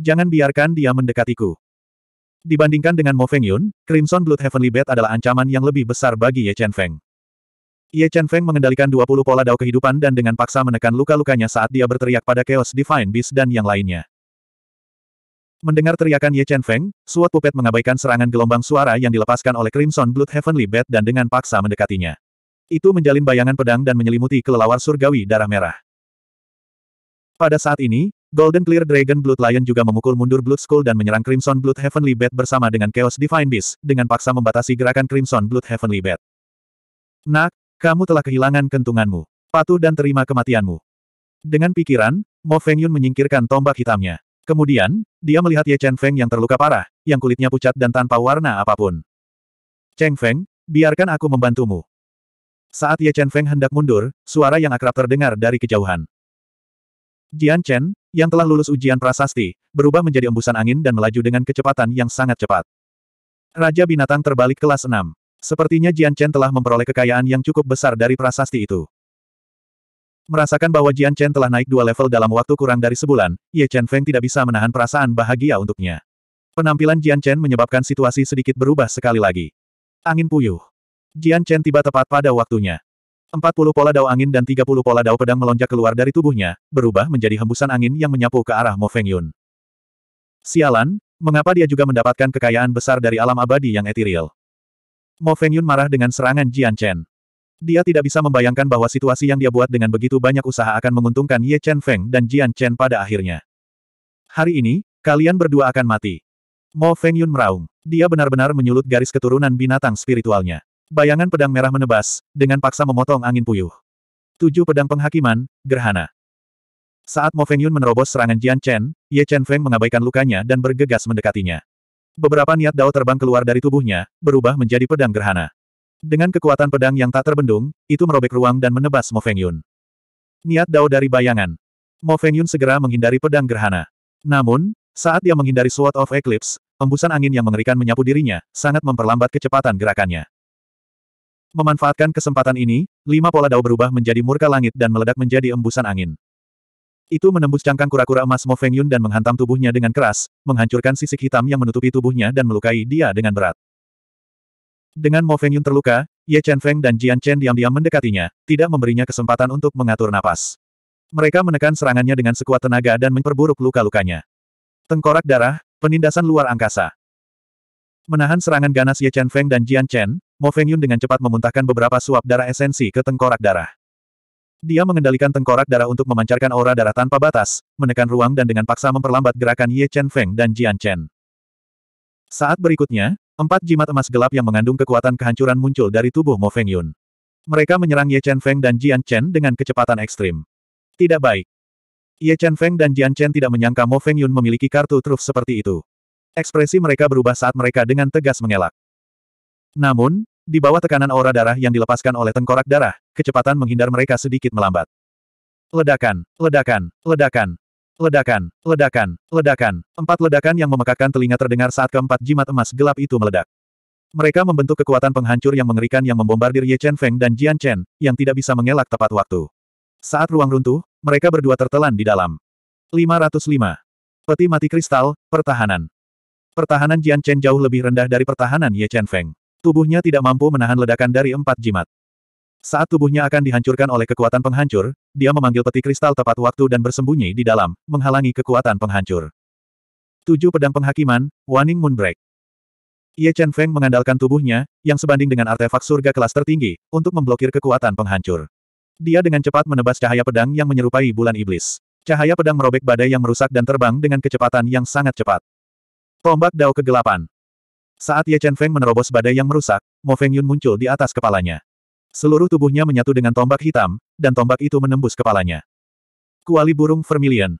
Jangan biarkan dia mendekatiku. Dibandingkan dengan Mo Feng Yun, Crimson Blood Heavenly Bat adalah ancaman yang lebih besar bagi Ye Chen Feng. Ye Chen Feng mengendalikan 20 pola dao kehidupan dan dengan paksa menekan luka-lukanya saat dia berteriak pada Chaos Divine Beast dan yang lainnya. Mendengar teriakan Ye Chen Feng, Suot Pupet mengabaikan serangan gelombang suara yang dilepaskan oleh Crimson Blood Heavenly Bat dan dengan paksa mendekatinya. Itu menjalin bayangan pedang dan menyelimuti kelelawar surgawi darah merah. Pada saat ini, Golden Clear Dragon Blood Lion juga memukul mundur Blood Skull dan menyerang Crimson Blood Heavenly Bat bersama dengan Chaos Divine Beast, dengan paksa membatasi gerakan Crimson Blood Heavenly Bat. Nak, kamu telah kehilangan kentunganmu. Patuh dan terima kematianmu. Dengan pikiran, Mo Feng Yun menyingkirkan tombak hitamnya. Kemudian, dia melihat Ye Chen Feng yang terluka parah, yang kulitnya pucat dan tanpa warna apapun. Cheng Feng, biarkan aku membantumu. Saat Ye Chen Feng hendak mundur, suara yang akrab terdengar dari kejauhan. Jian Chen, yang telah lulus ujian prasasti, berubah menjadi embusan angin dan melaju dengan kecepatan yang sangat cepat. Raja Binatang terbalik kelas 6. Sepertinya Jian Chen telah memperoleh kekayaan yang cukup besar dari prasasti itu. Merasakan bahwa Jian Chen telah naik dua level dalam waktu kurang dari sebulan, Ye Chen Feng tidak bisa menahan perasaan bahagia untuknya. Penampilan Jian Chen menyebabkan situasi sedikit berubah sekali lagi. Angin puyuh. Jian Chen tiba tepat pada waktunya. 40 pola dao angin dan 30 pola dao pedang melonjak keluar dari tubuhnya, berubah menjadi hembusan angin yang menyapu ke arah Mo Feng Yun. Sialan, mengapa dia juga mendapatkan kekayaan besar dari alam abadi yang etiril? Mo Fengyun marah dengan serangan Jian Chen. Dia tidak bisa membayangkan bahwa situasi yang dia buat dengan begitu banyak usaha akan menguntungkan Ye Chen Feng dan Jian Chen pada akhirnya. Hari ini, kalian berdua akan mati. Mo Fengyun meraung. Dia benar-benar menyulut garis keturunan binatang spiritualnya. Bayangan pedang merah menebas, dengan paksa memotong angin puyuh. Tujuh pedang penghakiman, gerhana. Saat Mo Fengyun menerobos serangan Jian Chen, Ye Chen Feng mengabaikan lukanya dan bergegas mendekatinya. Beberapa niat dao terbang keluar dari tubuhnya, berubah menjadi pedang gerhana. Dengan kekuatan pedang yang tak terbendung, itu merobek ruang dan menebas Mo Feng Yun. Niat dao dari bayangan. Mo Feng Yun segera menghindari pedang gerhana. Namun, saat dia menghindari Sword of Eclipse, embusan angin yang mengerikan menyapu dirinya, sangat memperlambat kecepatan gerakannya. Memanfaatkan kesempatan ini, lima pola dao berubah menjadi murka langit dan meledak menjadi embusan angin. Itu menembus cangkang kura-kura emas Mo Feng Yun dan menghantam tubuhnya dengan keras, menghancurkan sisik hitam yang menutupi tubuhnya dan melukai dia dengan berat. Dengan Mo Feng Yun terluka, Ye Chen Feng dan Jian Chen diam-diam mendekatinya, tidak memberinya kesempatan untuk mengatur napas. Mereka menekan serangannya dengan sekuat tenaga dan memperburuk luka-lukanya. Tengkorak darah, penindasan luar angkasa. Menahan serangan ganas Ye Chen Feng dan Jian Chen, Mo Feng Yun dengan cepat memuntahkan beberapa suap darah esensi ke tengkorak darah. Dia mengendalikan tengkorak darah untuk memancarkan aura darah tanpa batas, menekan ruang dan dengan paksa memperlambat gerakan Ye Chen Feng dan Jian Chen. Saat berikutnya, empat jimat emas gelap yang mengandung kekuatan kehancuran muncul dari tubuh Mo Feng Yun. Mereka menyerang Ye Chen Feng dan Jian Chen dengan kecepatan ekstrim. Tidak baik. Ye Chen Feng dan Jian Chen tidak menyangka Mo Feng Yun memiliki kartu truf seperti itu. Ekspresi mereka berubah saat mereka dengan tegas mengelak. Namun, di bawah tekanan aura darah yang dilepaskan oleh tengkorak darah, kecepatan menghindar mereka sedikit melambat. Ledakan, ledakan, ledakan, ledakan, ledakan, ledakan. Empat ledakan yang memekakkan telinga terdengar saat keempat jimat emas gelap itu meledak. Mereka membentuk kekuatan penghancur yang mengerikan yang membombardir Ye Chen Feng dan Jian Chen, yang tidak bisa mengelak tepat waktu. Saat ruang runtuh, mereka berdua tertelan di dalam. 505. Peti mati kristal, pertahanan. Pertahanan Jian Chen jauh lebih rendah dari pertahanan Ye Chen Feng. Tubuhnya tidak mampu menahan ledakan dari empat jimat. Saat tubuhnya akan dihancurkan oleh kekuatan penghancur, dia memanggil peti kristal tepat waktu dan bersembunyi di dalam, menghalangi kekuatan penghancur. Tujuh pedang penghakiman, Waning Moonbreak. Ye Chen Feng mengandalkan tubuhnya, yang sebanding dengan artefak surga kelas tertinggi, untuk memblokir kekuatan penghancur. Dia dengan cepat menebas cahaya pedang yang menyerupai bulan iblis. Cahaya pedang merobek badai yang merusak dan terbang dengan kecepatan yang sangat cepat. Tombak Dao Kegelapan saat Ye Chen Feng menerobos badai yang merusak, Mo Feng Yun muncul di atas kepalanya. Seluruh tubuhnya menyatu dengan tombak hitam, dan tombak itu menembus kepalanya. Kuali burung vermilion.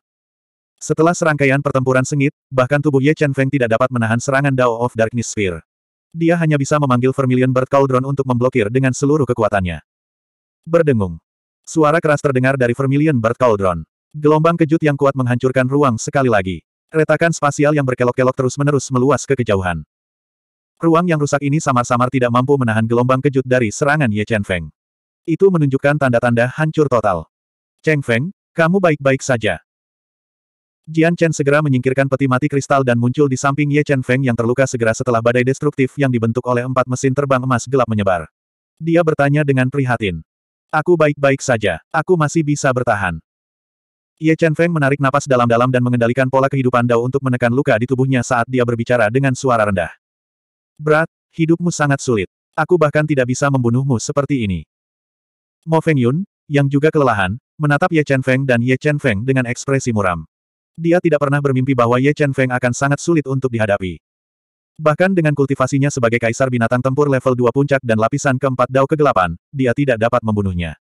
Setelah serangkaian pertempuran sengit, bahkan tubuh Ye Chen Feng tidak dapat menahan serangan Dao of Darkness Sphere. Dia hanya bisa memanggil Vermilion Bird Cauldron untuk memblokir dengan seluruh kekuatannya. Berdengung. Suara keras terdengar dari Vermilion Bird Cauldron. Gelombang kejut yang kuat menghancurkan ruang sekali lagi. Retakan spasial yang berkelok-kelok terus-menerus meluas ke kejauhan. Ruang yang rusak ini samar-samar tidak mampu menahan gelombang kejut dari serangan Ye Chen Feng. Itu menunjukkan tanda-tanda hancur total. Cheng Feng, kamu baik-baik saja. Jian Chen segera menyingkirkan peti mati kristal dan muncul di samping Ye Chen Feng yang terluka segera setelah badai destruktif yang dibentuk oleh empat mesin terbang emas gelap menyebar. Dia bertanya dengan prihatin. Aku baik-baik saja. Aku masih bisa bertahan. Ye Chen Feng menarik napas dalam-dalam dan mengendalikan pola kehidupan Dao untuk menekan luka di tubuhnya saat dia berbicara dengan suara rendah. Berat, hidupmu sangat sulit. Aku bahkan tidak bisa membunuhmu seperti ini. Mo Feng Yun, yang juga kelelahan, menatap Ye Chen Feng dan Ye Chen Feng dengan ekspresi muram. Dia tidak pernah bermimpi bahwa Ye Chen Feng akan sangat sulit untuk dihadapi. Bahkan dengan kultivasinya sebagai kaisar binatang tempur level 2 puncak dan lapisan keempat dao kegelapan, dia tidak dapat membunuhnya.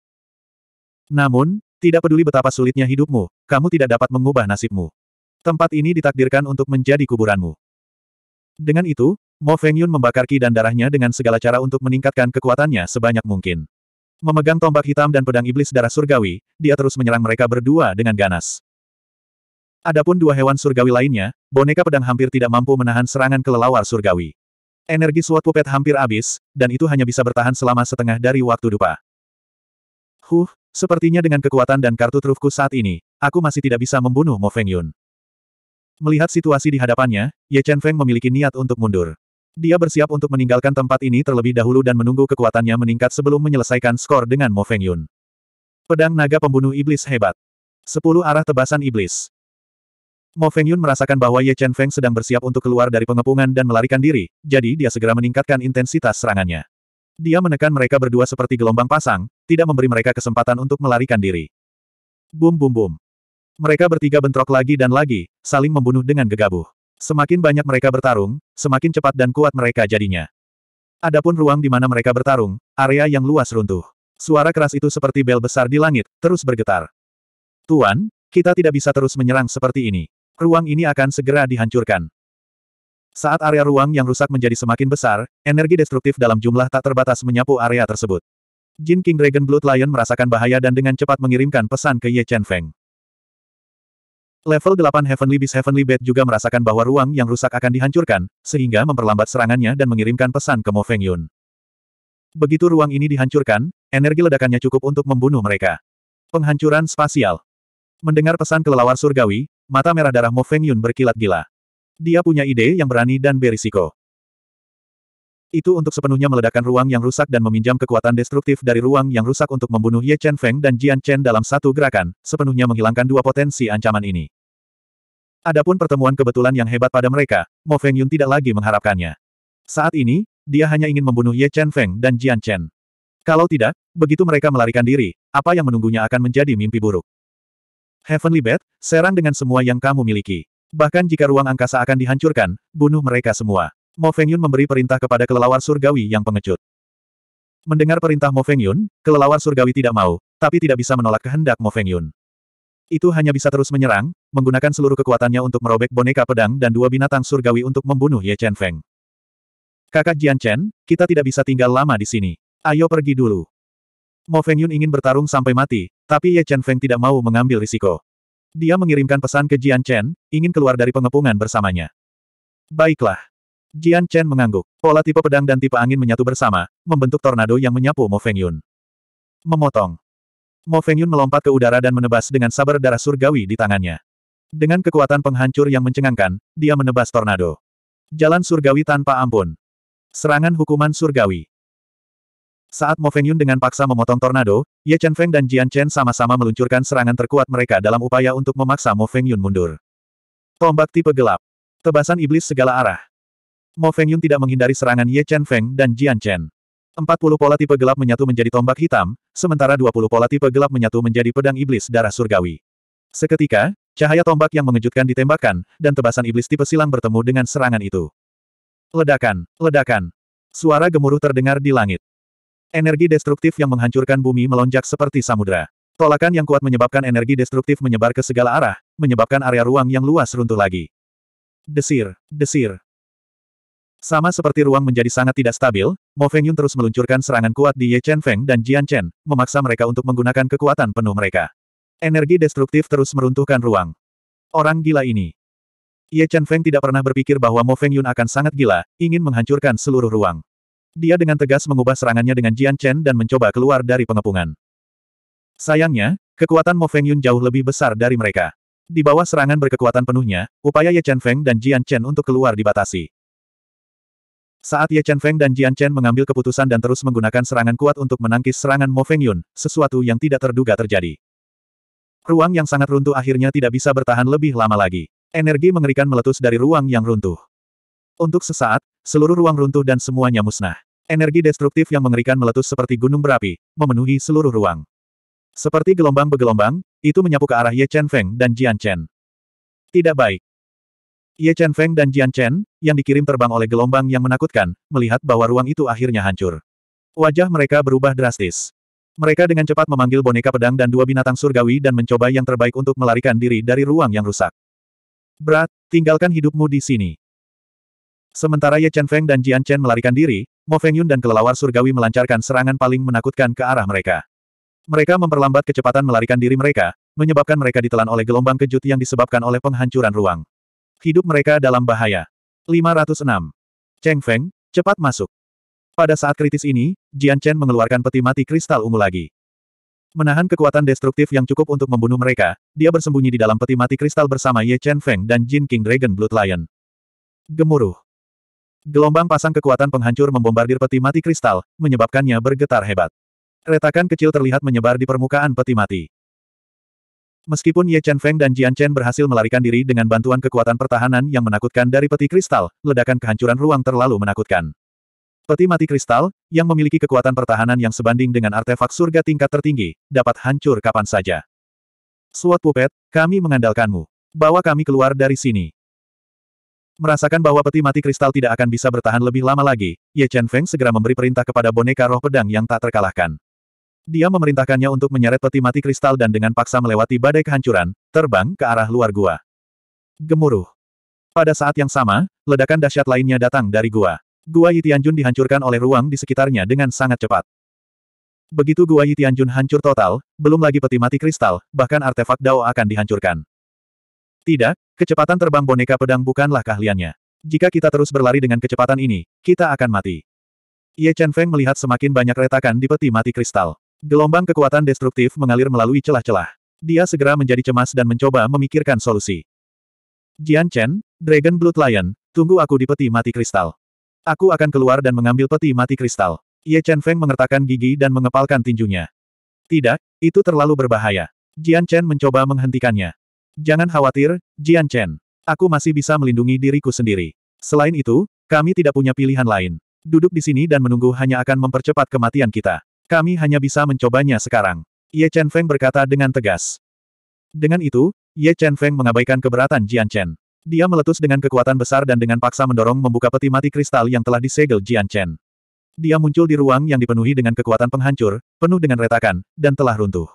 Namun, tidak peduli betapa sulitnya hidupmu, kamu tidak dapat mengubah nasibmu. Tempat ini ditakdirkan untuk menjadi kuburanmu. Dengan itu, Mo Yun membakar ki dan darahnya dengan segala cara untuk meningkatkan kekuatannya sebanyak mungkin. Memegang tombak hitam dan pedang iblis darah surgawi, dia terus menyerang mereka berdua dengan ganas. Adapun dua hewan surgawi lainnya, boneka pedang hampir tidak mampu menahan serangan kelelawar surgawi. Energi suat pupet hampir habis, dan itu hanya bisa bertahan selama setengah dari waktu dupa. Huh, sepertinya dengan kekuatan dan kartu trufku saat ini, aku masih tidak bisa membunuh Mo Yun. Melihat situasi di hadapannya, Ye Chen Feng memiliki niat untuk mundur. Dia bersiap untuk meninggalkan tempat ini terlebih dahulu dan menunggu kekuatannya meningkat sebelum menyelesaikan skor dengan Mo Feng Yun. Pedang naga pembunuh iblis hebat. Sepuluh arah tebasan iblis. Mo Feng Yun merasakan bahwa Ye Chen Feng sedang bersiap untuk keluar dari pengepungan dan melarikan diri, jadi dia segera meningkatkan intensitas serangannya. Dia menekan mereka berdua seperti gelombang pasang, tidak memberi mereka kesempatan untuk melarikan diri. Bum bum bum. Mereka bertiga bentrok lagi dan lagi, saling membunuh dengan gegabah. Semakin banyak mereka bertarung, semakin cepat dan kuat mereka jadinya. Adapun ruang di mana mereka bertarung, area yang luas runtuh. Suara keras itu seperti bel besar di langit, terus bergetar. Tuan, kita tidak bisa terus menyerang seperti ini. Ruang ini akan segera dihancurkan. Saat area ruang yang rusak menjadi semakin besar, energi destruktif dalam jumlah tak terbatas menyapu area tersebut. Jin King Dragon Blood Lion merasakan bahaya dan dengan cepat mengirimkan pesan ke Ye Chen Feng. Level 8 Heavenly Beast Heavenly Bat juga merasakan bahwa ruang yang rusak akan dihancurkan, sehingga memperlambat serangannya dan mengirimkan pesan ke Mo Feng Yun. Begitu ruang ini dihancurkan, energi ledakannya cukup untuk membunuh mereka. Penghancuran spasial. Mendengar pesan kelelawar surgawi, mata merah darah Mo Feng Yun berkilat gila. Dia punya ide yang berani dan berisiko. Itu untuk sepenuhnya meledakkan ruang yang rusak dan meminjam kekuatan destruktif dari ruang yang rusak untuk membunuh Ye Chen Feng dan Jian Chen dalam satu gerakan, sepenuhnya menghilangkan dua potensi ancaman ini. Adapun pertemuan kebetulan yang hebat pada mereka, Mo Feng Yun tidak lagi mengharapkannya. Saat ini, dia hanya ingin membunuh Ye Chen Feng dan Jian Chen. Kalau tidak, begitu mereka melarikan diri, apa yang menunggunya akan menjadi mimpi buruk. Heavenly Bed, serang dengan semua yang kamu miliki. Bahkan jika ruang angkasa akan dihancurkan, bunuh mereka semua. Mo Fengyun memberi perintah kepada kelelawar surgawi yang pengecut. Mendengar perintah Mo Fengyun, kelelawar surgawi tidak mau, tapi tidak bisa menolak kehendak Mo Fengyun. Itu hanya bisa terus menyerang, menggunakan seluruh kekuatannya untuk merobek boneka pedang dan dua binatang surgawi untuk membunuh Ye Chen Feng. Kakak Jian Chen, kita tidak bisa tinggal lama di sini. Ayo pergi dulu. Mo Fengyun ingin bertarung sampai mati, tapi Ye Chen Feng tidak mau mengambil risiko. Dia mengirimkan pesan ke Jian Chen, ingin keluar dari pengepungan bersamanya. Baiklah. Jian Chen mengangguk. Pola tipe pedang dan tipe angin menyatu bersama, membentuk tornado yang menyapu Mo Feng Yun. Memotong. Mo Feng Yun melompat ke udara dan menebas dengan sabar darah surgawi di tangannya. Dengan kekuatan penghancur yang mencengangkan, dia menebas tornado. Jalan surgawi tanpa ampun. Serangan hukuman surgawi. Saat Mo Feng Yun dengan paksa memotong tornado, Ye Chen Feng dan Jian Chen sama-sama meluncurkan serangan terkuat mereka dalam upaya untuk memaksa Mo Feng Yun mundur. Tombak tipe gelap. Tebasan iblis segala arah. Mo Feng Yun tidak menghindari serangan Ye Chen Feng dan Jian Chen. 40 pola tipe gelap menyatu menjadi tombak hitam, sementara 20 pola tipe gelap menyatu menjadi pedang iblis darah surgawi. Seketika, cahaya tombak yang mengejutkan ditembakkan, dan tebasan iblis tipe silang bertemu dengan serangan itu. Ledakan, ledakan. Suara gemuruh terdengar di langit. Energi destruktif yang menghancurkan bumi melonjak seperti samudera. Tolakan yang kuat menyebabkan energi destruktif menyebar ke segala arah, menyebabkan area ruang yang luas runtuh lagi. Desir, desir. Sama seperti ruang menjadi sangat tidak stabil, Mo Feng Yun terus meluncurkan serangan kuat di Ye Chen Feng dan Jian Chen, memaksa mereka untuk menggunakan kekuatan penuh mereka. Energi destruktif terus meruntuhkan ruang. Orang gila ini. Ye Chen Feng tidak pernah berpikir bahwa Mo Feng Yun akan sangat gila, ingin menghancurkan seluruh ruang. Dia dengan tegas mengubah serangannya dengan Jian Chen dan mencoba keluar dari pengepungan. Sayangnya, kekuatan Mo Feng Yun jauh lebih besar dari mereka. Di bawah serangan berkekuatan penuhnya, upaya Ye Chen Feng dan Jian Chen untuk keluar dibatasi. Saat Ye Chen Feng dan Jian Chen mengambil keputusan dan terus menggunakan serangan kuat untuk menangkis serangan Mo Feng Yun, sesuatu yang tidak terduga terjadi. Ruang yang sangat runtuh akhirnya tidak bisa bertahan lebih lama lagi. Energi mengerikan meletus dari ruang yang runtuh. Untuk sesaat, seluruh ruang runtuh dan semuanya musnah. Energi destruktif yang mengerikan meletus seperti gunung berapi, memenuhi seluruh ruang. Seperti gelombang begelombang itu menyapu ke arah Ye Chen Feng dan Jian Chen. Tidak baik. Ye Chen Feng dan Jian Chen, yang dikirim terbang oleh gelombang yang menakutkan, melihat bahwa ruang itu akhirnya hancur. Wajah mereka berubah drastis. Mereka dengan cepat memanggil boneka pedang dan dua binatang surgawi dan mencoba yang terbaik untuk melarikan diri dari ruang yang rusak. Berat, tinggalkan hidupmu di sini. Sementara Ye Chen Feng dan Jian Chen melarikan diri, Mo Feng Yun dan kelelawar surgawi melancarkan serangan paling menakutkan ke arah mereka. Mereka memperlambat kecepatan melarikan diri mereka, menyebabkan mereka ditelan oleh gelombang kejut yang disebabkan oleh penghancuran ruang. Hidup mereka dalam bahaya. 506. Cheng Feng, cepat masuk. Pada saat kritis ini, Jian Chen mengeluarkan peti mati kristal ungu lagi. Menahan kekuatan destruktif yang cukup untuk membunuh mereka, dia bersembunyi di dalam peti mati kristal bersama Ye Chen Feng dan Jin King Dragon Blood Lion. Gemuruh. Gelombang pasang kekuatan penghancur membombardir peti mati kristal, menyebabkannya bergetar hebat. Retakan kecil terlihat menyebar di permukaan peti mati. Meskipun Ye Chen Feng dan Jian Chen berhasil melarikan diri dengan bantuan kekuatan pertahanan yang menakutkan dari peti kristal, ledakan kehancuran ruang terlalu menakutkan. Peti mati kristal, yang memiliki kekuatan pertahanan yang sebanding dengan artefak surga tingkat tertinggi, dapat hancur kapan saja. Suat Pupet, kami mengandalkanmu. Bawa kami keluar dari sini. Merasakan bahwa peti mati kristal tidak akan bisa bertahan lebih lama lagi, Ye Chen Feng segera memberi perintah kepada boneka roh pedang yang tak terkalahkan. Dia memerintahkannya untuk menyeret peti mati kristal dan dengan paksa melewati badai kehancuran, terbang ke arah luar gua. Gemuruh. Pada saat yang sama, ledakan dahsyat lainnya datang dari gua. Gua Yitianjun dihancurkan oleh ruang di sekitarnya dengan sangat cepat. Begitu gua Yitianjun hancur total, belum lagi peti mati kristal, bahkan artefak Dao akan dihancurkan. Tidak, kecepatan terbang boneka pedang bukanlah keahliannya. Jika kita terus berlari dengan kecepatan ini, kita akan mati. Ye Chen Feng melihat semakin banyak retakan di peti mati kristal. Gelombang kekuatan destruktif mengalir melalui celah-celah. Dia segera menjadi cemas dan mencoba memikirkan solusi. Jian Chen, Dragon Blood Lion, tunggu aku di peti mati kristal. Aku akan keluar dan mengambil peti mati kristal. Ye Chen Feng mengertakkan gigi dan mengepalkan tinjunya. Tidak, itu terlalu berbahaya. Jian Chen mencoba menghentikannya. Jangan khawatir, Jian Chen. Aku masih bisa melindungi diriku sendiri. Selain itu, kami tidak punya pilihan lain. Duduk di sini dan menunggu hanya akan mempercepat kematian kita. Kami hanya bisa mencobanya sekarang. Ye Chen Feng berkata dengan tegas. Dengan itu, Ye Chen Feng mengabaikan keberatan Jian Chen. Dia meletus dengan kekuatan besar dan dengan paksa mendorong membuka peti mati kristal yang telah disegel Jian Chen. Dia muncul di ruang yang dipenuhi dengan kekuatan penghancur, penuh dengan retakan, dan telah runtuh.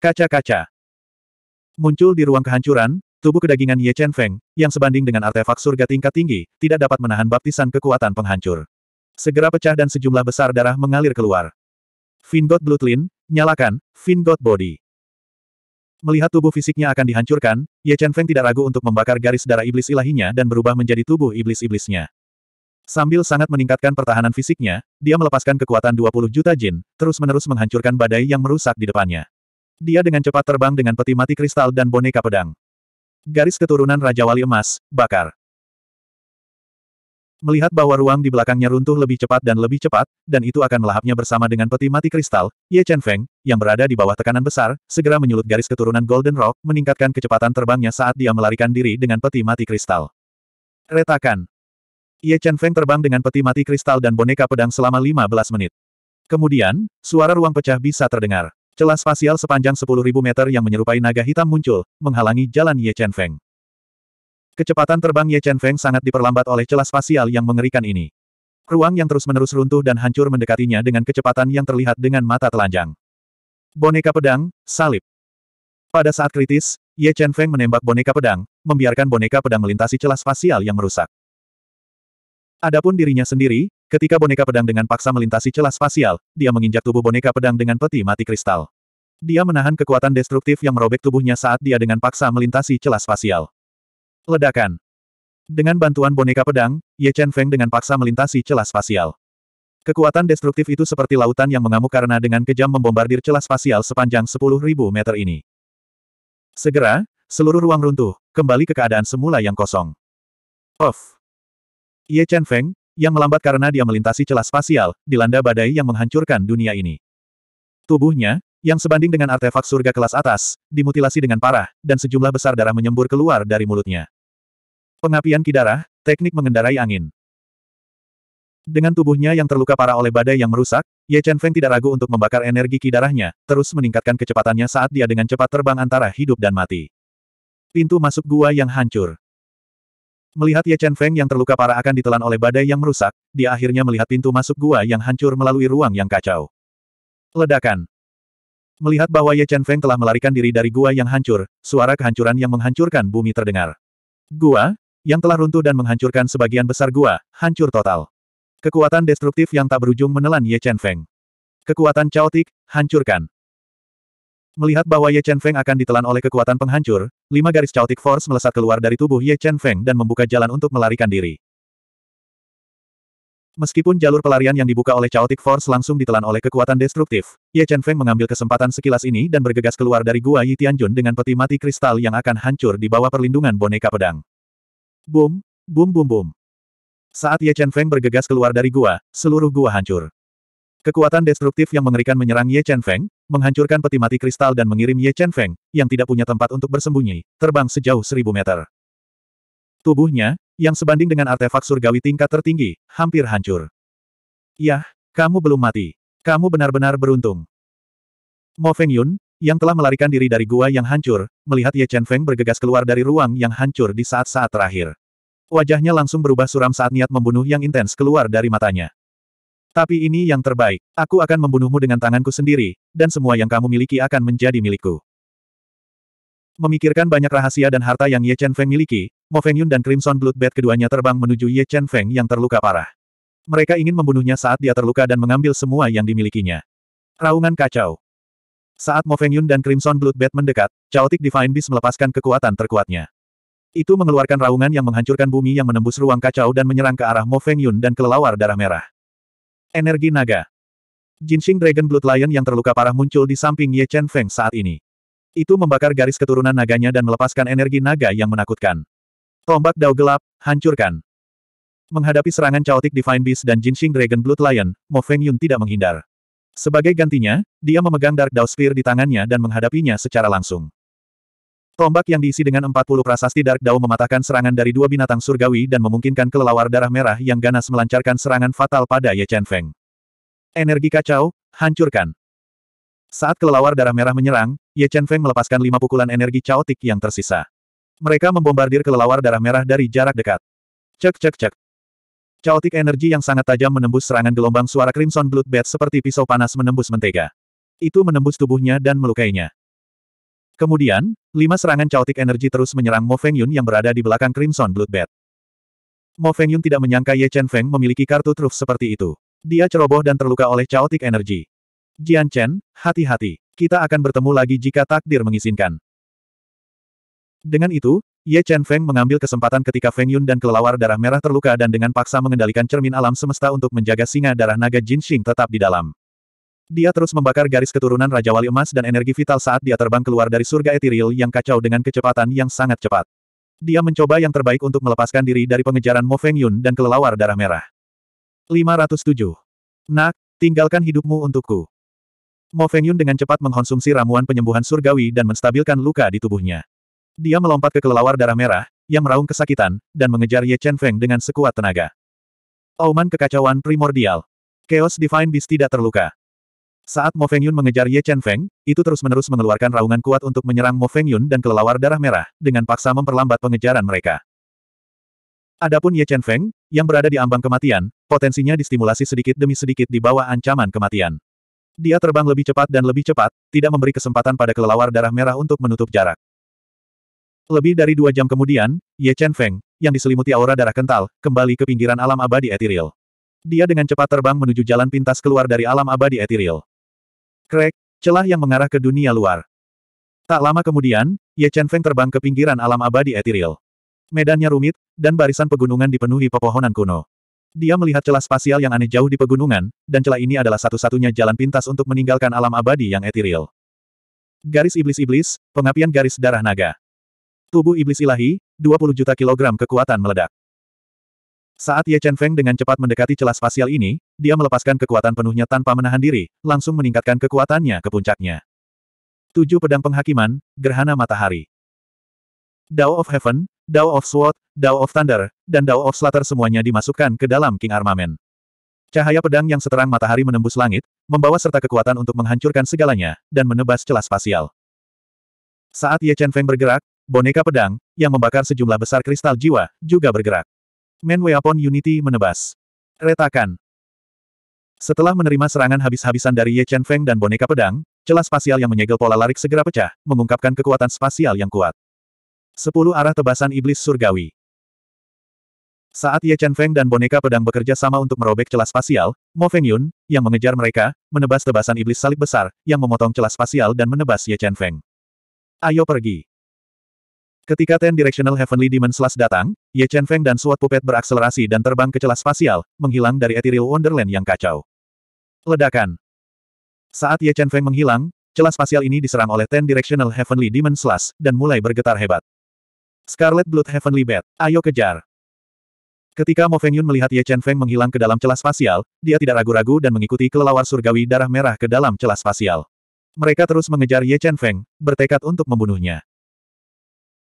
Kaca-kaca. Muncul di ruang kehancuran, tubuh kedagingan Ye Chen Feng, yang sebanding dengan artefak surga tingkat tinggi, tidak dapat menahan baptisan kekuatan penghancur. Segera pecah dan sejumlah besar darah mengalir keluar. Vingot Blutlin, nyalakan, Vingot Body. Melihat tubuh fisiknya akan dihancurkan, Ye Chen Feng tidak ragu untuk membakar garis darah iblis ilahinya dan berubah menjadi tubuh iblis-iblisnya. Sambil sangat meningkatkan pertahanan fisiknya, dia melepaskan kekuatan 20 juta jin, terus-menerus menghancurkan badai yang merusak di depannya. Dia dengan cepat terbang dengan peti mati kristal dan boneka pedang. Garis keturunan Raja Wali Emas, bakar. Melihat bahwa ruang di belakangnya runtuh lebih cepat dan lebih cepat, dan itu akan melahapnya bersama dengan peti mati kristal, Ye Chen Feng, yang berada di bawah tekanan besar, segera menyulut garis keturunan Golden Rock, meningkatkan kecepatan terbangnya saat dia melarikan diri dengan peti mati kristal. Retakan. Ye Chen Feng terbang dengan peti mati kristal dan boneka pedang selama 15 menit. Kemudian, suara ruang pecah bisa terdengar. Celah spasial sepanjang 10.000 meter yang menyerupai naga hitam muncul, menghalangi jalan Ye Chen Feng. Kecepatan terbang Ye Chen Feng sangat diperlambat oleh celah spasial yang mengerikan ini. Ruang yang terus-menerus runtuh dan hancur mendekatinya dengan kecepatan yang terlihat dengan mata telanjang. Boneka pedang, salib. Pada saat kritis, Ye Chen Feng menembak boneka pedang, membiarkan boneka pedang melintasi celah spasial yang merusak. Adapun dirinya sendiri, ketika boneka pedang dengan paksa melintasi celah spasial, dia menginjak tubuh boneka pedang dengan peti mati kristal. Dia menahan kekuatan destruktif yang merobek tubuhnya saat dia dengan paksa melintasi celah spasial. Ledakan. Dengan bantuan boneka pedang, Ye Chen Feng dengan paksa melintasi celah spasial. Kekuatan destruktif itu seperti lautan yang mengamuk karena dengan kejam membombardir celah spasial sepanjang 10.000 meter ini. Segera, seluruh ruang runtuh, kembali ke keadaan semula yang kosong. Off. Ye Chen Feng, yang melambat karena dia melintasi celah spasial, dilanda badai yang menghancurkan dunia ini. Tubuhnya, yang sebanding dengan artefak surga kelas atas, dimutilasi dengan parah, dan sejumlah besar darah menyembur keluar dari mulutnya. Pengapian Kidarah, teknik mengendarai angin. Dengan tubuhnya yang terluka parah oleh badai yang merusak, Ye Chen Feng tidak ragu untuk membakar energi kidarahnya, terus meningkatkan kecepatannya saat dia dengan cepat terbang antara hidup dan mati. Pintu masuk gua yang hancur. Melihat Ye Chen Feng yang terluka parah akan ditelan oleh badai yang merusak, dia akhirnya melihat pintu masuk gua yang hancur melalui ruang yang kacau. Ledakan. Melihat bahwa Ye Chen Feng telah melarikan diri dari gua yang hancur, suara kehancuran yang menghancurkan bumi terdengar. Gua, yang telah runtuh dan menghancurkan sebagian besar gua, hancur total. Kekuatan destruktif yang tak berujung menelan Ye Chen Feng. Kekuatan caotik, hancurkan. Melihat bahwa Ye Chen Feng akan ditelan oleh kekuatan penghancur, lima garis caotik force melesat keluar dari tubuh Ye Chen Feng dan membuka jalan untuk melarikan diri. Meskipun jalur pelarian yang dibuka oleh caotik force langsung ditelan oleh kekuatan destruktif, Ye Chen Feng mengambil kesempatan sekilas ini dan bergegas keluar dari gua Yi Tianjun dengan peti mati kristal yang akan hancur di bawah perlindungan boneka pedang. Boom, boom, boom, boom. Saat Ye Chen Feng bergegas keluar dari gua, seluruh gua hancur. Kekuatan destruktif yang mengerikan menyerang Ye Chen Feng, menghancurkan peti mati kristal dan mengirim Ye Chen Feng, yang tidak punya tempat untuk bersembunyi, terbang sejauh seribu meter. Tubuhnya, yang sebanding dengan artefak surgawi tingkat tertinggi, hampir hancur. Yah, kamu belum mati. Kamu benar-benar beruntung. Mo Feng Yun, yang telah melarikan diri dari gua yang hancur, melihat Ye Chen Feng bergegas keluar dari ruang yang hancur di saat-saat terakhir. Wajahnya langsung berubah suram saat niat membunuh yang intens keluar dari matanya. Tapi ini yang terbaik. Aku akan membunuhmu dengan tanganku sendiri, dan semua yang kamu miliki akan menjadi milikku. Memikirkan banyak rahasia dan harta yang Ye Chen Feng miliki, Mo Feng Yun dan Crimson Blood Bed keduanya terbang menuju Ye Chen Feng yang terluka parah. Mereka ingin membunuhnya saat dia terluka dan mengambil semua yang dimilikinya. Raungan kacau. Saat Mo Feng Yun dan Crimson Blood Bat mendekat, Chaotic Divine Beast melepaskan kekuatan terkuatnya. Itu mengeluarkan raungan yang menghancurkan bumi yang menembus ruang kacau dan menyerang ke arah Mo Feng Yun dan kelelawar darah merah. Energi naga. Jinxing Dragon Blood Lion yang terluka parah muncul di samping Ye Chen Feng saat ini. Itu membakar garis keturunan naganya dan melepaskan energi naga yang menakutkan. Tombak dao gelap, hancurkan. Menghadapi serangan Chaotic Divine Beast dan Jinxing Dragon Blood Lion, Mo Feng Yun tidak menghindar. Sebagai gantinya, dia memegang Dark Dao Spear di tangannya dan menghadapinya secara langsung. Tombak yang diisi dengan 40 prasasti Dark Dao mematahkan serangan dari dua binatang surgawi dan memungkinkan kelelawar darah merah yang ganas melancarkan serangan fatal pada Ye Chen Feng. Energi kacau, hancurkan. Saat kelelawar darah merah menyerang, Ye Chen Feng melepaskan lima pukulan energi caotik yang tersisa. Mereka membombardir kelelawar darah merah dari jarak dekat. Cek cek cek, Chaotic energi yang sangat tajam menembus serangan gelombang suara Crimson Blood Bat seperti pisau panas menembus mentega. Itu menembus tubuhnya dan melukainya. Kemudian, lima serangan chaotic energi terus menyerang Mo Feng Yun yang berada di belakang Crimson Blood Bat. Mo Feng Yun tidak menyangka Ye Chen Feng memiliki kartu truf seperti itu. Dia ceroboh dan terluka oleh chaotic energi. Jian Chen, hati-hati. Kita akan bertemu lagi jika takdir mengizinkan. Dengan itu, Ye Chen Feng mengambil kesempatan ketika Feng Yun dan kelelawar darah merah terluka dan dengan paksa mengendalikan cermin alam semesta untuk menjaga singa darah naga Jin Xing tetap di dalam. Dia terus membakar garis keturunan Raja Wali Emas dan energi vital saat dia terbang keluar dari surga etiril yang kacau dengan kecepatan yang sangat cepat. Dia mencoba yang terbaik untuk melepaskan diri dari pengejaran Mo Feng Yun dan kelelawar darah merah. 507. Nak, tinggalkan hidupmu untukku. Mo Feng Yun dengan cepat mengkonsumsi ramuan penyembuhan surgawi dan menstabilkan luka di tubuhnya. Dia melompat ke kelelawar darah merah, yang meraung kesakitan, dan mengejar Ye Chen Feng dengan sekuat tenaga. Auman kekacauan primordial. Chaos Divine Beast tidak terluka. Saat Mo Feng Yun mengejar Ye Chen Feng, itu terus-menerus mengeluarkan raungan kuat untuk menyerang Mo Feng Yun dan kelelawar darah merah, dengan paksa memperlambat pengejaran mereka. Adapun Ye Chen Feng, yang berada di ambang kematian, potensinya distimulasi sedikit demi sedikit di bawah ancaman kematian. Dia terbang lebih cepat dan lebih cepat, tidak memberi kesempatan pada kelelawar darah merah untuk menutup jarak. Lebih dari dua jam kemudian, Ye Chen Feng, yang diselimuti aura darah kental, kembali ke pinggiran alam abadi etiril. Dia dengan cepat terbang menuju jalan pintas keluar dari alam abadi etiril. Krek, celah yang mengarah ke dunia luar. Tak lama kemudian, Ye Chen Feng terbang ke pinggiran alam abadi etiril. Medannya rumit, dan barisan pegunungan dipenuhi pepohonan kuno. Dia melihat celah spasial yang aneh jauh di pegunungan, dan celah ini adalah satu-satunya jalan pintas untuk meninggalkan alam abadi yang etiril. Garis iblis-iblis, pengapian garis darah naga. Tubuh iblis ilahi, 20 juta kilogram kekuatan meledak. Saat Ye Chen Feng dengan cepat mendekati celah spasial ini, dia melepaskan kekuatan penuhnya tanpa menahan diri, langsung meningkatkan kekuatannya ke puncaknya. Tujuh pedang penghakiman, gerhana matahari. Dao of Heaven, Dao of Sword, Dao of Thunder, dan Dao of Slaughter semuanya dimasukkan ke dalam King Armament. Cahaya pedang yang seterang matahari menembus langit, membawa serta kekuatan untuk menghancurkan segalanya, dan menebas celah spasial. Saat Ye Chen Feng bergerak, Boneka pedang, yang membakar sejumlah besar kristal jiwa, juga bergerak. Men Weapon Unity menebas. Retakan. Setelah menerima serangan habis-habisan dari Ye Chen Feng dan boneka pedang, celah spasial yang menyegel pola larik segera pecah, mengungkapkan kekuatan spasial yang kuat. Sepuluh arah tebasan iblis surgawi. Saat Ye Chen Feng dan boneka pedang bekerja sama untuk merobek celah spasial, Mo Feng Yun, yang mengejar mereka, menebas tebasan iblis salib besar, yang memotong celah spasial dan menebas Ye Chen Feng. Ayo pergi. Ketika Ten Directional Heavenly Demon Slash datang, Ye Chen Feng dan Suat Pupet berakselerasi dan terbang ke celah spasial, menghilang dari Ethereal Wonderland yang kacau. Ledakan. Saat Ye Chen Feng menghilang, celah spasial ini diserang oleh Ten Directional Heavenly Demon Slash dan mulai bergetar hebat. Scarlet Blood Heavenly Bat, ayo kejar. Ketika Mo Feng Yun melihat Ye Chen Feng menghilang ke dalam celah spasial, dia tidak ragu-ragu dan mengikuti kelelawar surgawi darah merah ke dalam celah spasial. Mereka terus mengejar Ye Chen Feng, bertekad untuk membunuhnya.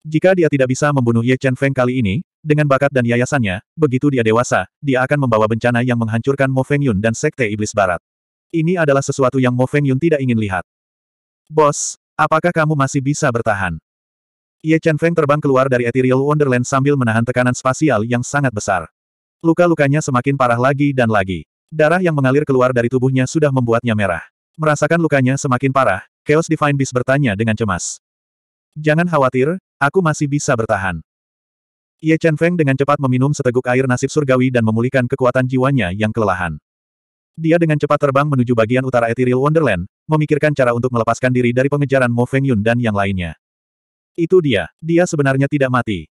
Jika dia tidak bisa membunuh Ye Chen Feng kali ini, dengan bakat dan yayasannya, begitu dia dewasa, dia akan membawa bencana yang menghancurkan Mo Feng Yun dan Sekte Iblis Barat. Ini adalah sesuatu yang Mo Feng Yun tidak ingin lihat. Bos, apakah kamu masih bisa bertahan? Ye Chen Feng terbang keluar dari Ethereal Wonderland sambil menahan tekanan spasial yang sangat besar. Luka-lukanya semakin parah lagi dan lagi. Darah yang mengalir keluar dari tubuhnya sudah membuatnya merah. Merasakan lukanya semakin parah, Chaos Divine Beast bertanya dengan cemas. Jangan khawatir, aku masih bisa bertahan. Ye Chen Feng dengan cepat meminum seteguk air nasib surgawi dan memulihkan kekuatan jiwanya yang kelelahan. Dia dengan cepat terbang menuju bagian utara Ethereal Wonderland, memikirkan cara untuk melepaskan diri dari pengejaran Mo Feng Yun dan yang lainnya. Itu dia, dia sebenarnya tidak mati.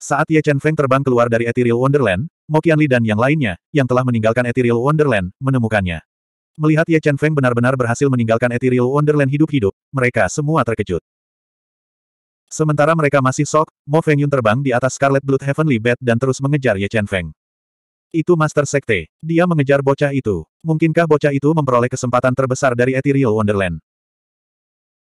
Saat Ye Chen Feng terbang keluar dari Ethereal Wonderland, Mo Li dan yang lainnya, yang telah meninggalkan Ethereal Wonderland, menemukannya. Melihat Ye Chen Feng benar-benar berhasil meninggalkan Ethereal Wonderland hidup-hidup, mereka semua terkejut. Sementara mereka masih sok, Mo Feng Yun terbang di atas Scarlet Blood Heavenly Bed dan terus mengejar Ye Chen Feng. Itu Master Sekte. Dia mengejar bocah itu. Mungkinkah bocah itu memperoleh kesempatan terbesar dari Ethereal Wonderland?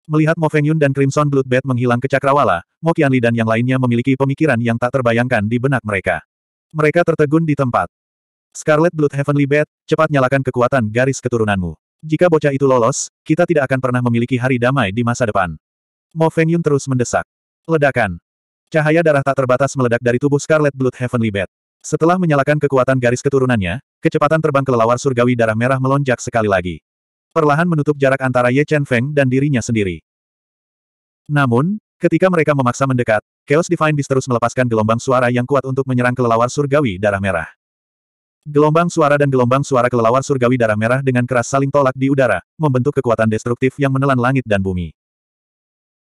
Melihat Mo Feng Yun dan Crimson Blood Bed menghilang ke Cakrawala, Mo Qianli dan yang lainnya memiliki pemikiran yang tak terbayangkan di benak mereka. Mereka tertegun di tempat. Scarlet Blood Heavenly Bed, cepat nyalakan kekuatan garis keturunanmu. Jika bocah itu lolos, kita tidak akan pernah memiliki hari damai di masa depan. Mo Fengyun terus mendesak. Ledakan. Cahaya darah tak terbatas meledak dari tubuh Scarlet Blood Heavenly Bat. Setelah menyalakan kekuatan garis keturunannya, kecepatan terbang kelelawar surgawi darah merah melonjak sekali lagi. Perlahan menutup jarak antara Ye Chen Feng dan dirinya sendiri. Namun, ketika mereka memaksa mendekat, Chaos Divine Beast terus melepaskan gelombang suara yang kuat untuk menyerang kelelawar surgawi darah merah. Gelombang suara dan gelombang suara kelelawar surgawi darah merah dengan keras saling tolak di udara, membentuk kekuatan destruktif yang menelan langit dan bumi.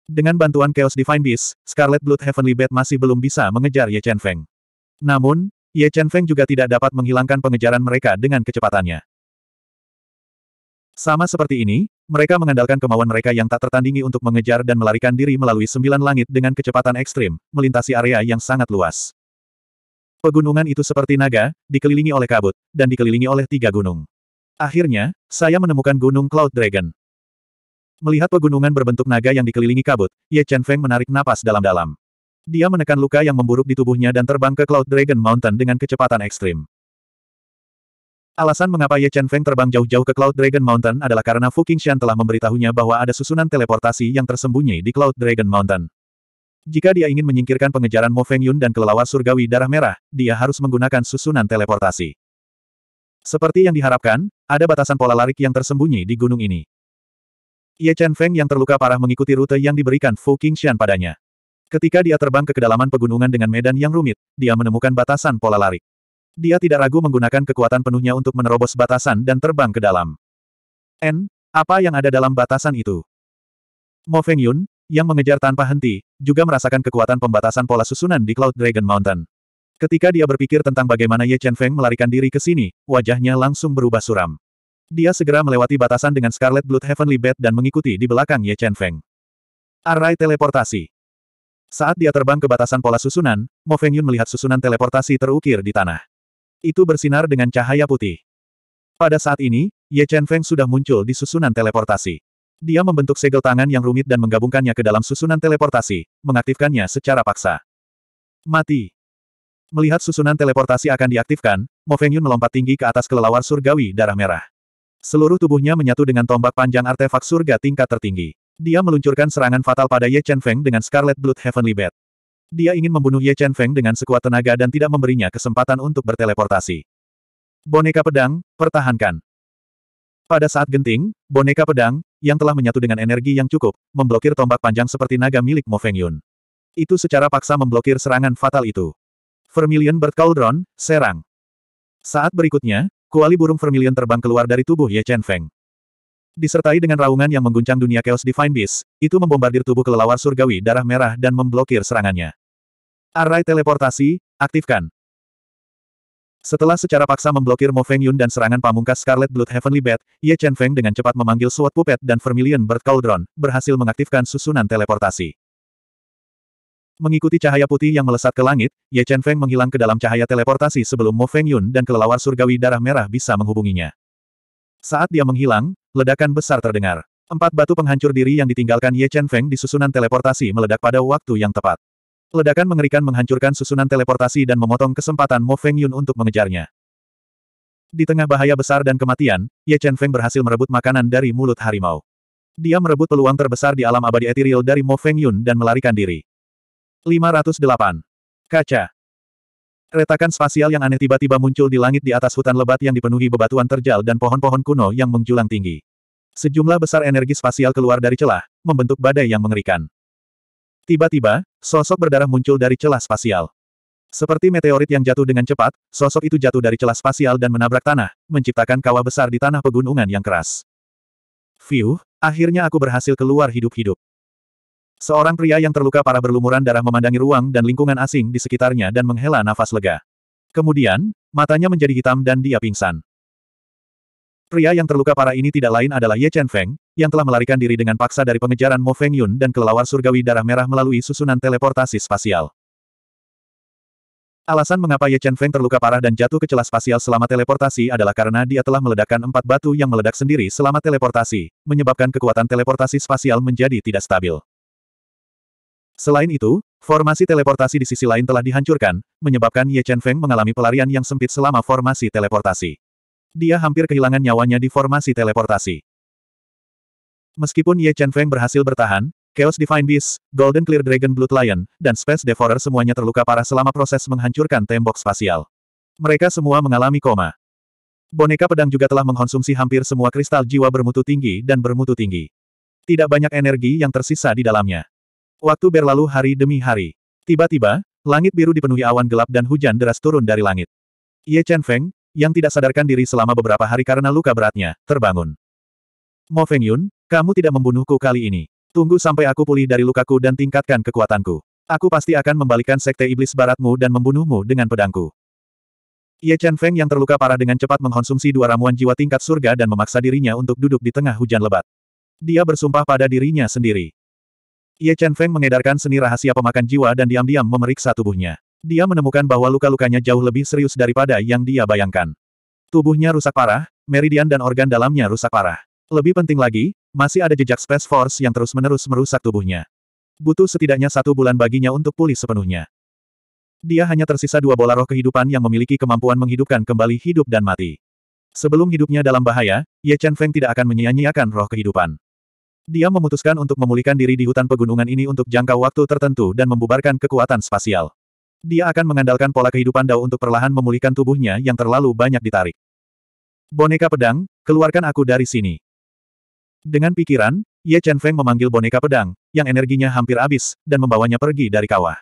Dengan bantuan Chaos Divine Beast, Scarlet Blood Heavenly Bat masih belum bisa mengejar Ye Chen Feng. Namun, Ye Chen Feng juga tidak dapat menghilangkan pengejaran mereka dengan kecepatannya. Sama seperti ini, mereka mengandalkan kemauan mereka yang tak tertandingi untuk mengejar dan melarikan diri melalui sembilan langit dengan kecepatan ekstrim, melintasi area yang sangat luas. Pegunungan itu seperti naga, dikelilingi oleh kabut, dan dikelilingi oleh tiga gunung. Akhirnya, saya menemukan Gunung Cloud Dragon. Melihat pegunungan berbentuk naga yang dikelilingi kabut, Ye Chen Feng menarik napas dalam-dalam. Dia menekan luka yang memburuk di tubuhnya dan terbang ke Cloud Dragon Mountain dengan kecepatan ekstrim. Alasan mengapa Ye Chen Feng terbang jauh-jauh ke Cloud Dragon Mountain adalah karena Fu Qingxian telah memberitahunya bahwa ada susunan teleportasi yang tersembunyi di Cloud Dragon Mountain. Jika dia ingin menyingkirkan pengejaran Mo Feng Yun dan kelelawar surgawi darah merah, dia harus menggunakan susunan teleportasi. Seperti yang diharapkan, ada batasan pola larik yang tersembunyi di gunung ini. Ye Chen Feng yang terluka parah mengikuti rute yang diberikan Fu Qingshan padanya. Ketika dia terbang ke kedalaman pegunungan dengan medan yang rumit, dia menemukan batasan pola lari. Dia tidak ragu menggunakan kekuatan penuhnya untuk menerobos batasan dan terbang ke dalam. N, apa yang ada dalam batasan itu? Mo Feng Yun, yang mengejar tanpa henti, juga merasakan kekuatan pembatasan pola susunan di Cloud Dragon Mountain. Ketika dia berpikir tentang bagaimana Ye Chen Feng melarikan diri ke sini, wajahnya langsung berubah suram. Dia segera melewati batasan dengan Scarlet Blood Heavenly Bat dan mengikuti di belakang Ye Chen Feng. Arai teleportasi. Saat dia terbang ke batasan pola susunan, Mo Feng Yun melihat susunan teleportasi terukir di tanah. Itu bersinar dengan cahaya putih. Pada saat ini, Ye Chen Feng sudah muncul di susunan teleportasi. Dia membentuk segel tangan yang rumit dan menggabungkannya ke dalam susunan teleportasi, mengaktifkannya secara paksa. Mati. Melihat susunan teleportasi akan diaktifkan, Mo Feng Yun melompat tinggi ke atas kelelawar surgawi darah merah. Seluruh tubuhnya menyatu dengan tombak panjang artefak surga tingkat tertinggi. Dia meluncurkan serangan fatal pada Ye Chen Feng dengan Scarlet Blood Heavenly Bat. Dia ingin membunuh Ye Chen Feng dengan sekuat tenaga dan tidak memberinya kesempatan untuk berteleportasi. Boneka pedang, pertahankan. Pada saat genting, boneka pedang, yang telah menyatu dengan energi yang cukup, memblokir tombak panjang seperti naga milik Mo Feng Yun. Itu secara paksa memblokir serangan fatal itu. Vermilion Bird Cauldron, serang. Saat berikutnya, Kuali burung vermilion terbang keluar dari tubuh Ye Chen Feng. Disertai dengan raungan yang mengguncang dunia Chaos Divine Beast, itu membombardir tubuh kelelawar surgawi darah merah dan memblokir serangannya. Array teleportasi, aktifkan. Setelah secara paksa memblokir Mo Feng Yun dan serangan pamungkas Scarlet Blood Heavenly Bat, Ye Chen Feng dengan cepat memanggil Sword Puppet dan Vermilion Bird Cauldron, berhasil mengaktifkan susunan teleportasi. Mengikuti cahaya putih yang melesat ke langit, Ye Chen Feng menghilang ke dalam cahaya teleportasi sebelum Mo Feng Yun dan kelelawar surgawi darah merah bisa menghubunginya. Saat dia menghilang, ledakan besar terdengar. Empat batu penghancur diri yang ditinggalkan Ye Chen Feng di susunan teleportasi meledak pada waktu yang tepat. Ledakan mengerikan menghancurkan susunan teleportasi dan memotong kesempatan Mo Feng Yun untuk mengejarnya. Di tengah bahaya besar dan kematian, Ye Chen Feng berhasil merebut makanan dari mulut harimau. Dia merebut peluang terbesar di alam abadi etiril dari Mo Feng Yun dan melarikan diri. 508. Kaca. Retakan spasial yang aneh tiba-tiba muncul di langit di atas hutan lebat yang dipenuhi bebatuan terjal dan pohon-pohon kuno yang menjulang tinggi. Sejumlah besar energi spasial keluar dari celah, membentuk badai yang mengerikan. Tiba-tiba, sosok berdarah muncul dari celah spasial. Seperti meteorit yang jatuh dengan cepat, sosok itu jatuh dari celah spasial dan menabrak tanah, menciptakan kawah besar di tanah pegunungan yang keras. Fiuh, akhirnya aku berhasil keluar hidup-hidup. Seorang pria yang terluka parah berlumuran darah memandangi ruang dan lingkungan asing di sekitarnya dan menghela nafas lega. Kemudian, matanya menjadi hitam dan dia pingsan. Pria yang terluka parah ini tidak lain adalah Ye Chen Feng, yang telah melarikan diri dengan paksa dari pengejaran Mo Feng Yun dan kelelawar surgawi darah merah melalui susunan teleportasi spasial. Alasan mengapa Ye Chen Feng terluka parah dan jatuh ke celah spasial selama teleportasi adalah karena dia telah meledakkan empat batu yang meledak sendiri selama teleportasi, menyebabkan kekuatan teleportasi spasial menjadi tidak stabil. Selain itu, formasi teleportasi di sisi lain telah dihancurkan, menyebabkan Ye Chen Feng mengalami pelarian yang sempit selama formasi teleportasi. Dia hampir kehilangan nyawanya di formasi teleportasi. Meskipun Ye Chen Feng berhasil bertahan, Chaos Divine Beast, Golden Clear Dragon Blood Lion, dan Space Devourer semuanya terluka parah selama proses menghancurkan tembok spasial. Mereka semua mengalami koma. Boneka pedang juga telah mengkonsumsi hampir semua kristal jiwa bermutu tinggi dan bermutu tinggi. Tidak banyak energi yang tersisa di dalamnya. Waktu berlalu hari demi hari. Tiba-tiba, langit biru dipenuhi awan gelap dan hujan deras turun dari langit. Ye Chen Feng, yang tidak sadarkan diri selama beberapa hari karena luka beratnya, terbangun. Mo Feng Yun, kamu tidak membunuhku kali ini. Tunggu sampai aku pulih dari lukaku dan tingkatkan kekuatanku. Aku pasti akan membalikan sekte iblis baratmu dan membunuhmu dengan pedangku. Ye Chen Feng yang terluka parah dengan cepat mengkonsumsi dua ramuan jiwa tingkat surga dan memaksa dirinya untuk duduk di tengah hujan lebat. Dia bersumpah pada dirinya sendiri. Ye Chen Feng mengedarkan seni rahasia pemakan jiwa dan diam-diam memeriksa tubuhnya. Dia menemukan bahwa luka-lukanya jauh lebih serius daripada yang dia bayangkan. Tubuhnya rusak parah, meridian dan organ dalamnya rusak parah. Lebih penting lagi, masih ada jejak Space Force yang terus-menerus merusak tubuhnya. Butuh setidaknya satu bulan baginya untuk pulih sepenuhnya. Dia hanya tersisa dua bola roh kehidupan yang memiliki kemampuan menghidupkan kembali hidup dan mati. Sebelum hidupnya dalam bahaya, Ye Chen Feng tidak akan menyia-nyiakan roh kehidupan. Dia memutuskan untuk memulihkan diri di hutan pegunungan ini untuk jangka waktu tertentu dan membubarkan kekuatan spasial. Dia akan mengandalkan pola kehidupan Dao untuk perlahan memulihkan tubuhnya yang terlalu banyak ditarik. Boneka pedang, keluarkan aku dari sini. Dengan pikiran, Ye Chen Feng memanggil boneka pedang, yang energinya hampir habis, dan membawanya pergi dari kawah.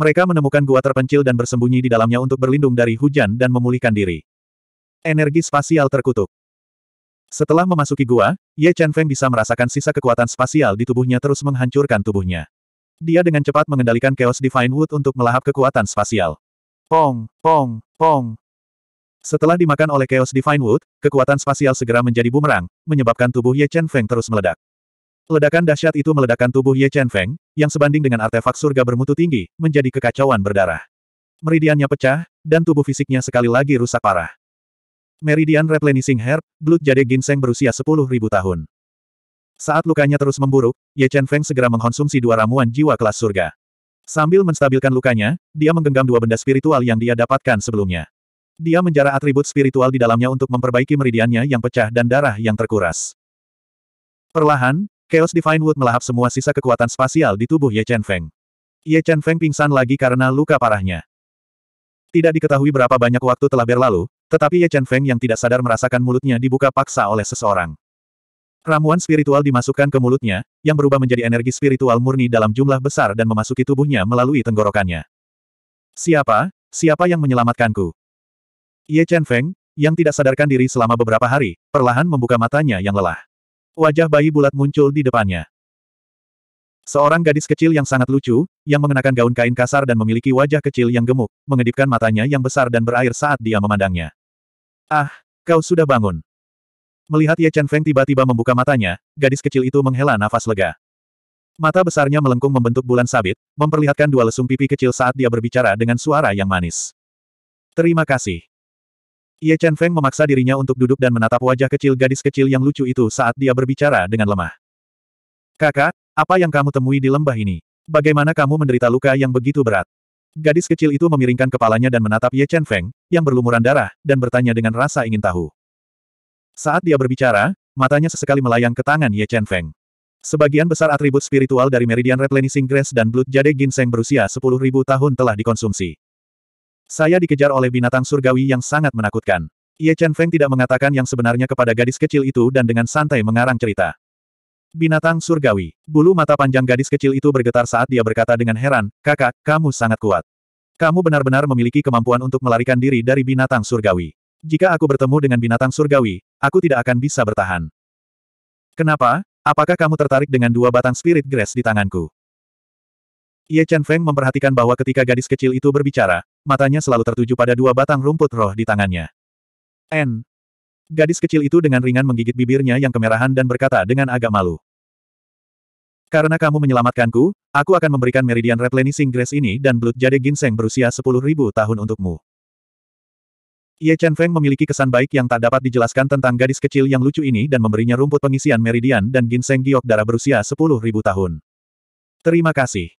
Mereka menemukan gua terpencil dan bersembunyi di dalamnya untuk berlindung dari hujan dan memulihkan diri. Energi spasial terkutuk. Setelah memasuki gua, Ye Chen Feng bisa merasakan sisa kekuatan spasial di tubuhnya terus menghancurkan tubuhnya. Dia dengan cepat mengendalikan Chaos Divine Wood untuk melahap kekuatan spasial. Pong, pong, pong. Setelah dimakan oleh Chaos Divine Wood, kekuatan spasial segera menjadi bumerang, menyebabkan tubuh Ye Chen Feng terus meledak. Ledakan dahsyat itu meledakkan tubuh Ye Chen Feng, yang sebanding dengan artefak surga bermutu tinggi, menjadi kekacauan berdarah. Meridiannya pecah, dan tubuh fisiknya sekali lagi rusak parah. Meridian Replenishing Herb, Blood Jade Ginseng berusia 10.000 tahun. Saat lukanya terus memburuk, Ye Chen Feng segera mengkonsumsi dua ramuan jiwa kelas surga. Sambil menstabilkan lukanya, dia menggenggam dua benda spiritual yang dia dapatkan sebelumnya. Dia menjara atribut spiritual di dalamnya untuk memperbaiki meridiannya yang pecah dan darah yang terkuras. Perlahan, Chaos Divine Wood melahap semua sisa kekuatan spasial di tubuh Ye Chen Feng. Ye Chen Feng pingsan lagi karena luka parahnya. Tidak diketahui berapa banyak waktu telah berlalu, tetapi Ye Chen Feng yang tidak sadar merasakan mulutnya dibuka paksa oleh seseorang. Ramuan spiritual dimasukkan ke mulutnya, yang berubah menjadi energi spiritual murni dalam jumlah besar dan memasuki tubuhnya melalui tenggorokannya. Siapa? Siapa yang menyelamatkanku? Ye Chen Feng, yang tidak sadarkan diri selama beberapa hari, perlahan membuka matanya yang lelah. Wajah bayi bulat muncul di depannya. Seorang gadis kecil yang sangat lucu, yang mengenakan gaun kain kasar dan memiliki wajah kecil yang gemuk, mengedipkan matanya yang besar dan berair saat dia memandangnya. Ah, kau sudah bangun. Melihat Ye Chen Feng tiba-tiba membuka matanya, gadis kecil itu menghela nafas lega. Mata besarnya melengkung membentuk bulan sabit, memperlihatkan dua lesung pipi kecil saat dia berbicara dengan suara yang manis. Terima kasih. Ye Chen Feng memaksa dirinya untuk duduk dan menatap wajah kecil gadis kecil yang lucu itu saat dia berbicara dengan lemah. Kakak, apa yang kamu temui di lembah ini? Bagaimana kamu menderita luka yang begitu berat? Gadis kecil itu memiringkan kepalanya dan menatap Ye Chen Feng, yang berlumuran darah, dan bertanya dengan rasa ingin tahu. Saat dia berbicara, matanya sesekali melayang ke tangan Ye Chen Feng. Sebagian besar atribut spiritual dari Meridian Replenishing Grace dan Blood Jade Ginseng berusia 10.000 tahun telah dikonsumsi. Saya dikejar oleh binatang surgawi yang sangat menakutkan. Ye Chen Feng tidak mengatakan yang sebenarnya kepada gadis kecil itu dan dengan santai mengarang cerita. Binatang surgawi. Bulu mata panjang gadis kecil itu bergetar saat dia berkata dengan heran, kakak, kamu sangat kuat. Kamu benar-benar memiliki kemampuan untuk melarikan diri dari binatang surgawi. Jika aku bertemu dengan binatang surgawi, aku tidak akan bisa bertahan. Kenapa? Apakah kamu tertarik dengan dua batang spirit grass di tanganku? Ye Chen Feng memperhatikan bahwa ketika gadis kecil itu berbicara, matanya selalu tertuju pada dua batang rumput roh di tangannya. N. Gadis kecil itu dengan ringan menggigit bibirnya yang kemerahan dan berkata dengan agak malu. Karena kamu menyelamatkanku, aku akan memberikan Meridian Replenishing Grace ini dan Blood Jade Ginseng berusia 10.000 tahun untukmu. Ye Chen Feng memiliki kesan baik yang tak dapat dijelaskan tentang gadis kecil yang lucu ini dan memberinya rumput pengisian Meridian dan Ginseng Giok darah berusia 10.000 tahun. Terima kasih.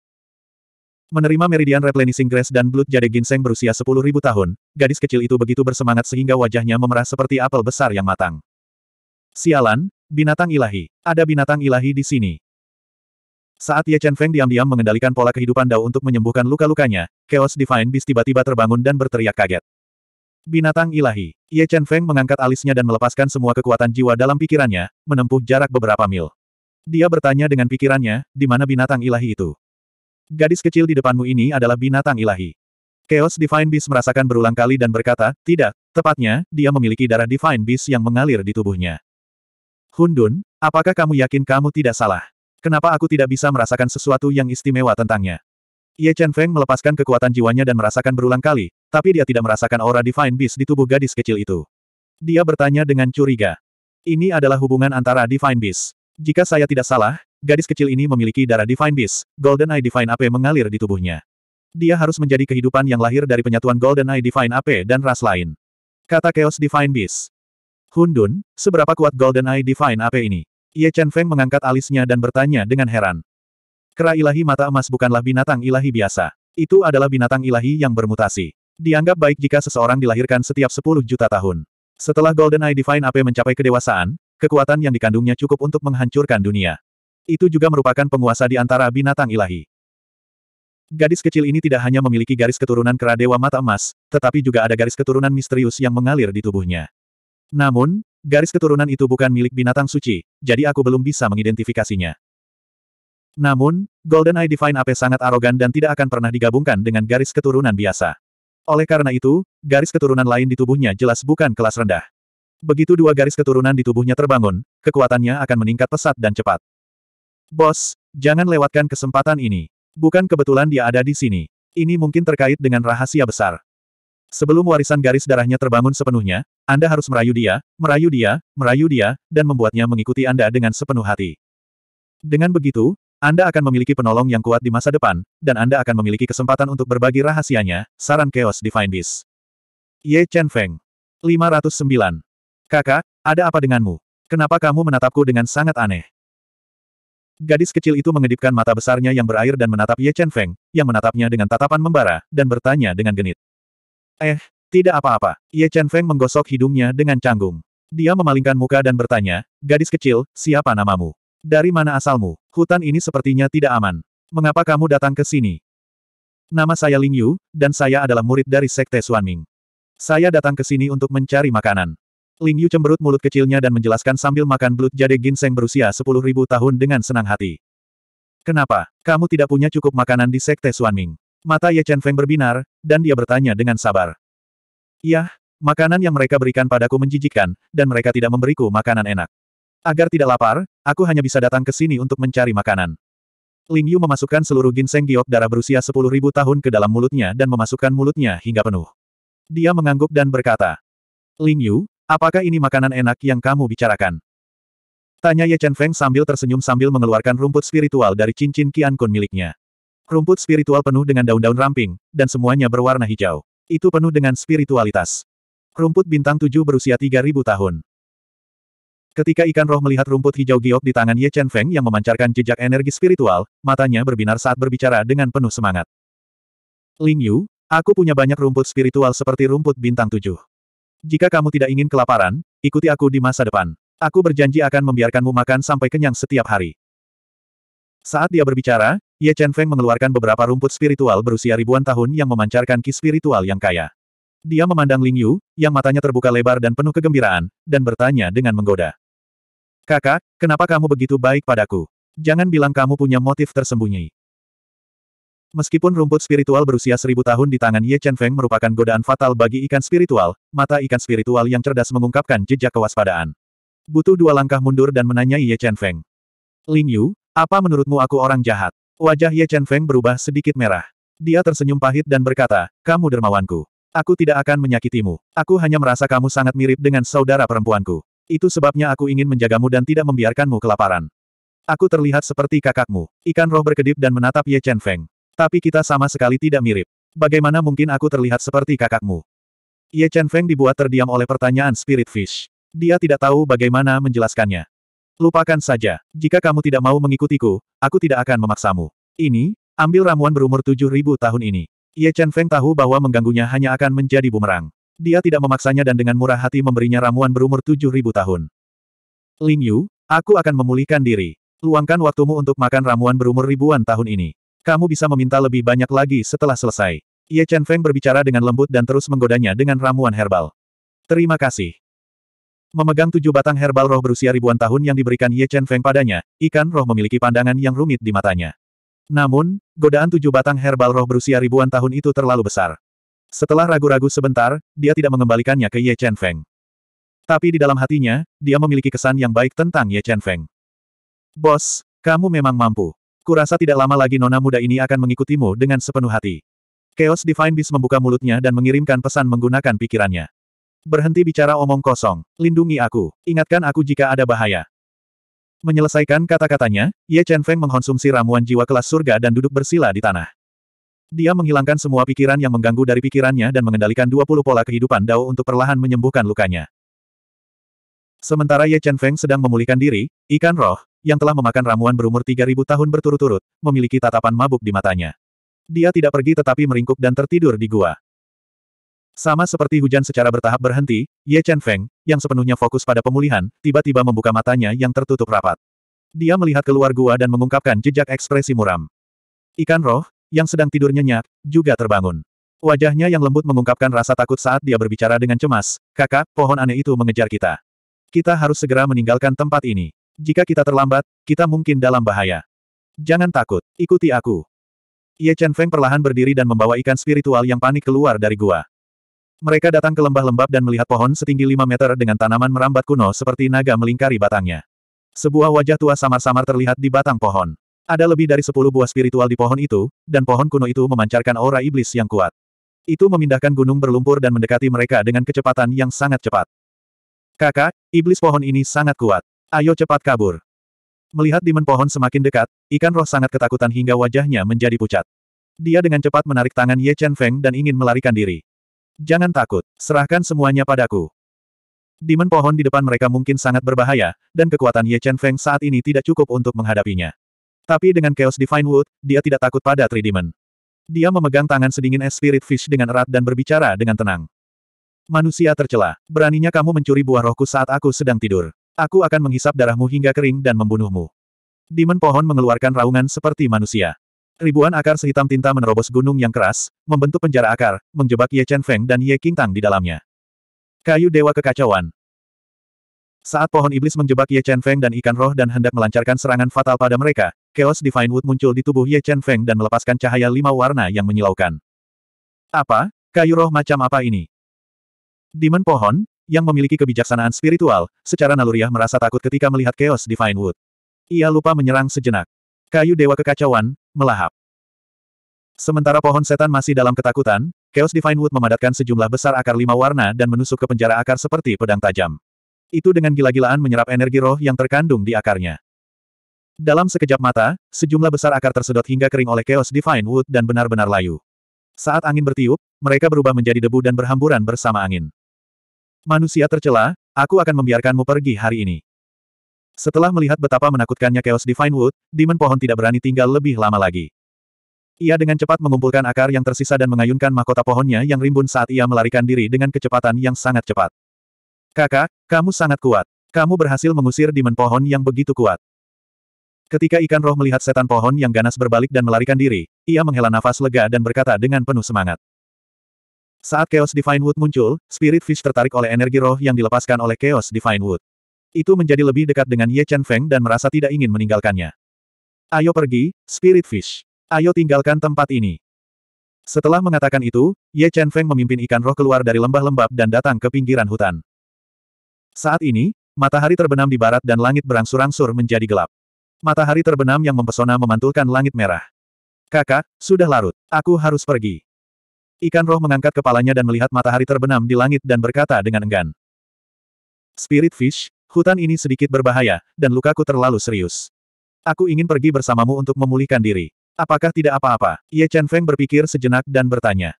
Menerima meridian replenishing grass dan blood jade ginseng berusia 10.000 tahun, gadis kecil itu begitu bersemangat sehingga wajahnya memerah seperti apel besar yang matang. Sialan, binatang ilahi. Ada binatang ilahi di sini. Saat Ye Chen Feng diam-diam mengendalikan pola kehidupan Dao untuk menyembuhkan luka-lukanya, Chaos Divine Beast tiba-tiba terbangun dan berteriak kaget. Binatang ilahi. Ye Chen Feng mengangkat alisnya dan melepaskan semua kekuatan jiwa dalam pikirannya, menempuh jarak beberapa mil. Dia bertanya dengan pikirannya, di mana binatang ilahi itu? Gadis kecil di depanmu ini adalah binatang ilahi. Chaos Divine Beast merasakan berulang kali dan berkata, tidak, tepatnya, dia memiliki darah Divine Beast yang mengalir di tubuhnya. Hundun, apakah kamu yakin kamu tidak salah? Kenapa aku tidak bisa merasakan sesuatu yang istimewa tentangnya? Ye Chen Feng melepaskan kekuatan jiwanya dan merasakan berulang kali, tapi dia tidak merasakan aura Divine Beast di tubuh gadis kecil itu. Dia bertanya dengan curiga. Ini adalah hubungan antara Divine Beast. Jika saya tidak salah, Gadis kecil ini memiliki darah Divine Beast, Golden Eye Divine AP mengalir di tubuhnya. Dia harus menjadi kehidupan yang lahir dari penyatuan Golden Eye Divine AP dan ras lain. Kata Chaos Divine Beast. Hundun, seberapa kuat Golden Eye Divine AP ini? Ye Chen Feng mengangkat alisnya dan bertanya dengan heran. Kera ilahi mata emas bukanlah binatang ilahi biasa. Itu adalah binatang ilahi yang bermutasi. Dianggap baik jika seseorang dilahirkan setiap 10 juta tahun. Setelah Golden Eye Divine AP mencapai kedewasaan, kekuatan yang dikandungnya cukup untuk menghancurkan dunia itu juga merupakan penguasa di antara binatang ilahi. Gadis kecil ini tidak hanya memiliki garis keturunan kera dewa mata emas, tetapi juga ada garis keturunan misterius yang mengalir di tubuhnya. Namun, garis keturunan itu bukan milik binatang suci, jadi aku belum bisa mengidentifikasinya. Namun, Golden Eye Divine Ape sangat arogan dan tidak akan pernah digabungkan dengan garis keturunan biasa. Oleh karena itu, garis keturunan lain di tubuhnya jelas bukan kelas rendah. Begitu dua garis keturunan di tubuhnya terbangun, kekuatannya akan meningkat pesat dan cepat. Bos, jangan lewatkan kesempatan ini. Bukan kebetulan dia ada di sini. Ini mungkin terkait dengan rahasia besar. Sebelum warisan garis darahnya terbangun sepenuhnya, Anda harus merayu dia, merayu dia, merayu dia, dan membuatnya mengikuti Anda dengan sepenuh hati. Dengan begitu, Anda akan memiliki penolong yang kuat di masa depan, dan Anda akan memiliki kesempatan untuk berbagi rahasianya, saran Chaos Divine Beast. Ye Chen Feng. 509. Kakak, ada apa denganmu? Kenapa kamu menatapku dengan sangat aneh? Gadis kecil itu mengedipkan mata besarnya yang berair dan menatap Ye Chen Feng, yang menatapnya dengan tatapan membara, dan bertanya dengan genit. Eh, tidak apa-apa. Ye Chen Feng menggosok hidungnya dengan canggung. Dia memalingkan muka dan bertanya, gadis kecil, siapa namamu? Dari mana asalmu? Hutan ini sepertinya tidak aman. Mengapa kamu datang ke sini? Nama saya Ling Yu, dan saya adalah murid dari Sekte Xuanming. Saya datang ke sini untuk mencari makanan. Ling Yu cemberut mulut kecilnya dan menjelaskan sambil makan belut jade ginseng berusia 10.000 tahun dengan senang hati. Kenapa? Kamu tidak punya cukup makanan di Sekte Suanming. Mata Ye Chen Feng berbinar, dan dia bertanya dengan sabar. Yah, makanan yang mereka berikan padaku menjijikkan, dan mereka tidak memberiku makanan enak. Agar tidak lapar, aku hanya bisa datang ke sini untuk mencari makanan. Ling Yu memasukkan seluruh ginseng giok darah berusia 10.000 tahun ke dalam mulutnya dan memasukkan mulutnya hingga penuh. Dia mengangguk dan berkata, Ling Yu, Apakah ini makanan enak yang kamu bicarakan? Tanya Ye Chen Feng sambil tersenyum sambil mengeluarkan rumput spiritual dari cincin Qian Kun miliknya. Rumput spiritual penuh dengan daun-daun ramping, dan semuanya berwarna hijau. Itu penuh dengan spiritualitas. Rumput bintang tujuh berusia 3.000 tahun. Ketika ikan roh melihat rumput hijau giok di tangan Ye Chen Feng yang memancarkan jejak energi spiritual, matanya berbinar saat berbicara dengan penuh semangat. Ling Yu, aku punya banyak rumput spiritual seperti rumput bintang tujuh. Jika kamu tidak ingin kelaparan, ikuti aku di masa depan. Aku berjanji akan membiarkanmu makan sampai kenyang setiap hari. Saat dia berbicara, Ye Chen Feng mengeluarkan beberapa rumput spiritual berusia ribuan tahun yang memancarkan ki spiritual yang kaya. Dia memandang Ling Yu, yang matanya terbuka lebar dan penuh kegembiraan, dan bertanya dengan menggoda. Kakak, kenapa kamu begitu baik padaku? Jangan bilang kamu punya motif tersembunyi. Meskipun rumput spiritual berusia seribu tahun di tangan Ye Chen Feng merupakan godaan fatal bagi ikan spiritual, mata ikan spiritual yang cerdas mengungkapkan jejak kewaspadaan. Butuh dua langkah mundur dan menanyai Ye Chen Feng. Ling Yu, apa menurutmu aku orang jahat? Wajah Ye Chen Feng berubah sedikit merah. Dia tersenyum pahit dan berkata, kamu dermawanku. Aku tidak akan menyakitimu. Aku hanya merasa kamu sangat mirip dengan saudara perempuanku. Itu sebabnya aku ingin menjagamu dan tidak membiarkanmu kelaparan. Aku terlihat seperti kakakmu. Ikan roh berkedip dan menatap Ye Chen Feng. Tapi kita sama sekali tidak mirip. Bagaimana mungkin aku terlihat seperti kakakmu? Ye Chen Feng dibuat terdiam oleh pertanyaan Spirit Fish. Dia tidak tahu bagaimana menjelaskannya. Lupakan saja. Jika kamu tidak mau mengikutiku, aku tidak akan memaksamu. Ini, ambil ramuan berumur 7000 tahun ini. Ye Chen Feng tahu bahwa mengganggunya hanya akan menjadi bumerang. Dia tidak memaksanya dan dengan murah hati memberinya ramuan berumur 7000 tahun. Ling Yu, aku akan memulihkan diri. Luangkan waktumu untuk makan ramuan berumur ribuan tahun ini. Kamu bisa meminta lebih banyak lagi setelah selesai. Ye Chen Feng berbicara dengan lembut dan terus menggodanya dengan ramuan herbal. Terima kasih. Memegang tujuh batang herbal roh berusia ribuan tahun yang diberikan Ye Chen Feng padanya, ikan roh memiliki pandangan yang rumit di matanya. Namun, godaan tujuh batang herbal roh berusia ribuan tahun itu terlalu besar. Setelah ragu-ragu sebentar, dia tidak mengembalikannya ke Ye Chen Feng. Tapi di dalam hatinya, dia memiliki kesan yang baik tentang Ye Chen Feng. Bos, kamu memang mampu. Kurasa tidak lama lagi nona muda ini akan mengikutimu dengan sepenuh hati. Chaos Divine Beast membuka mulutnya dan mengirimkan pesan menggunakan pikirannya. Berhenti bicara omong kosong, lindungi aku, ingatkan aku jika ada bahaya. Menyelesaikan kata-katanya, Ye Chen Feng mengkonsumsi ramuan jiwa kelas surga dan duduk bersila di tanah. Dia menghilangkan semua pikiran yang mengganggu dari pikirannya dan mengendalikan 20 pola kehidupan Dao untuk perlahan menyembuhkan lukanya. Sementara Ye Chen Feng sedang memulihkan diri, ikan roh, yang telah memakan ramuan berumur 3000 tahun berturut-turut, memiliki tatapan mabuk di matanya. Dia tidak pergi tetapi meringkuk dan tertidur di gua. Sama seperti hujan secara bertahap berhenti, Ye Chen Feng, yang sepenuhnya fokus pada pemulihan, tiba-tiba membuka matanya yang tertutup rapat. Dia melihat keluar gua dan mengungkapkan jejak ekspresi muram. Ikan roh, yang sedang tidur nyenyak, juga terbangun. Wajahnya yang lembut mengungkapkan rasa takut saat dia berbicara dengan cemas, kakak, pohon aneh itu mengejar kita. Kita harus segera meninggalkan tempat ini. Jika kita terlambat, kita mungkin dalam bahaya. Jangan takut, ikuti aku. Ye Chen Feng perlahan berdiri dan membawa ikan spiritual yang panik keluar dari gua. Mereka datang ke lembah lembab dan melihat pohon setinggi 5 meter dengan tanaman merambat kuno seperti naga melingkari batangnya. Sebuah wajah tua samar-samar terlihat di batang pohon. Ada lebih dari 10 buah spiritual di pohon itu, dan pohon kuno itu memancarkan aura iblis yang kuat. Itu memindahkan gunung berlumpur dan mendekati mereka dengan kecepatan yang sangat cepat. Kakak, iblis pohon ini sangat kuat. Ayo cepat kabur. Melihat dimen pohon semakin dekat, ikan roh sangat ketakutan hingga wajahnya menjadi pucat. Dia dengan cepat menarik tangan Ye Chen Feng dan ingin melarikan diri. Jangan takut, serahkan semuanya padaku. Dimen pohon di depan mereka mungkin sangat berbahaya, dan kekuatan Ye Chen Feng saat ini tidak cukup untuk menghadapinya. Tapi dengan Chaos Divine Wood, dia tidak takut pada tridimen. Dia memegang tangan sedingin es Spirit Fish dengan erat dan berbicara dengan tenang. Manusia tercela, beraninya kamu mencuri buah rohku saat aku sedang tidur. Aku akan menghisap darahmu hingga kering dan membunuhmu. Demon pohon mengeluarkan raungan seperti manusia. Ribuan akar sehitam tinta menerobos gunung yang keras, membentuk penjara akar, menjebak Ye Chen Feng dan Ye King Tang di dalamnya. Kayu Dewa Kekacauan Saat pohon iblis menjebak Ye Chen Feng dan ikan roh dan hendak melancarkan serangan fatal pada mereka, Chaos Divine Wood muncul di tubuh Ye Chen Feng dan melepaskan cahaya lima warna yang menyilaukan. Apa? Kayu roh macam apa ini? Demon Pohon, yang memiliki kebijaksanaan spiritual, secara naluriah merasa takut ketika melihat Chaos Divine Wood. Ia lupa menyerang sejenak. Kayu Dewa Kekacauan, melahap. Sementara pohon setan masih dalam ketakutan, Chaos Divine Wood memadatkan sejumlah besar akar lima warna dan menusuk ke penjara akar seperti pedang tajam. Itu dengan gila-gilaan menyerap energi roh yang terkandung di akarnya. Dalam sekejap mata, sejumlah besar akar tersedot hingga kering oleh Chaos Divine Wood dan benar-benar layu. Saat angin bertiup, mereka berubah menjadi debu dan berhamburan bersama angin. Manusia tercela, aku akan membiarkanmu pergi hari ini. Setelah melihat betapa menakutkannya Chaos Divine Wood, Demon Pohon tidak berani tinggal lebih lama lagi. Ia dengan cepat mengumpulkan akar yang tersisa dan mengayunkan mahkota pohonnya yang rimbun saat ia melarikan diri dengan kecepatan yang sangat cepat. Kakak, kamu sangat kuat. Kamu berhasil mengusir Demon Pohon yang begitu kuat. Ketika ikan roh melihat setan pohon yang ganas berbalik dan melarikan diri, ia menghela nafas lega dan berkata dengan penuh semangat. Saat Chaos Divine Wood muncul, Spirit Fish tertarik oleh energi roh yang dilepaskan oleh Chaos Divine Wood. Itu menjadi lebih dekat dengan Ye Chen Feng dan merasa tidak ingin meninggalkannya. Ayo pergi, Spirit Fish. Ayo tinggalkan tempat ini. Setelah mengatakan itu, Ye Chen Feng memimpin ikan roh keluar dari lembah lembab dan datang ke pinggiran hutan. Saat ini, matahari terbenam di barat dan langit berangsur-angsur menjadi gelap. Matahari terbenam yang mempesona memantulkan langit merah. Kakak, sudah larut. Aku harus pergi. Ikan roh mengangkat kepalanya dan melihat matahari terbenam di langit dan berkata dengan enggan. Spirit Fish, hutan ini sedikit berbahaya, dan lukaku terlalu serius. Aku ingin pergi bersamamu untuk memulihkan diri. Apakah tidak apa-apa? Ye Chen Feng berpikir sejenak dan bertanya.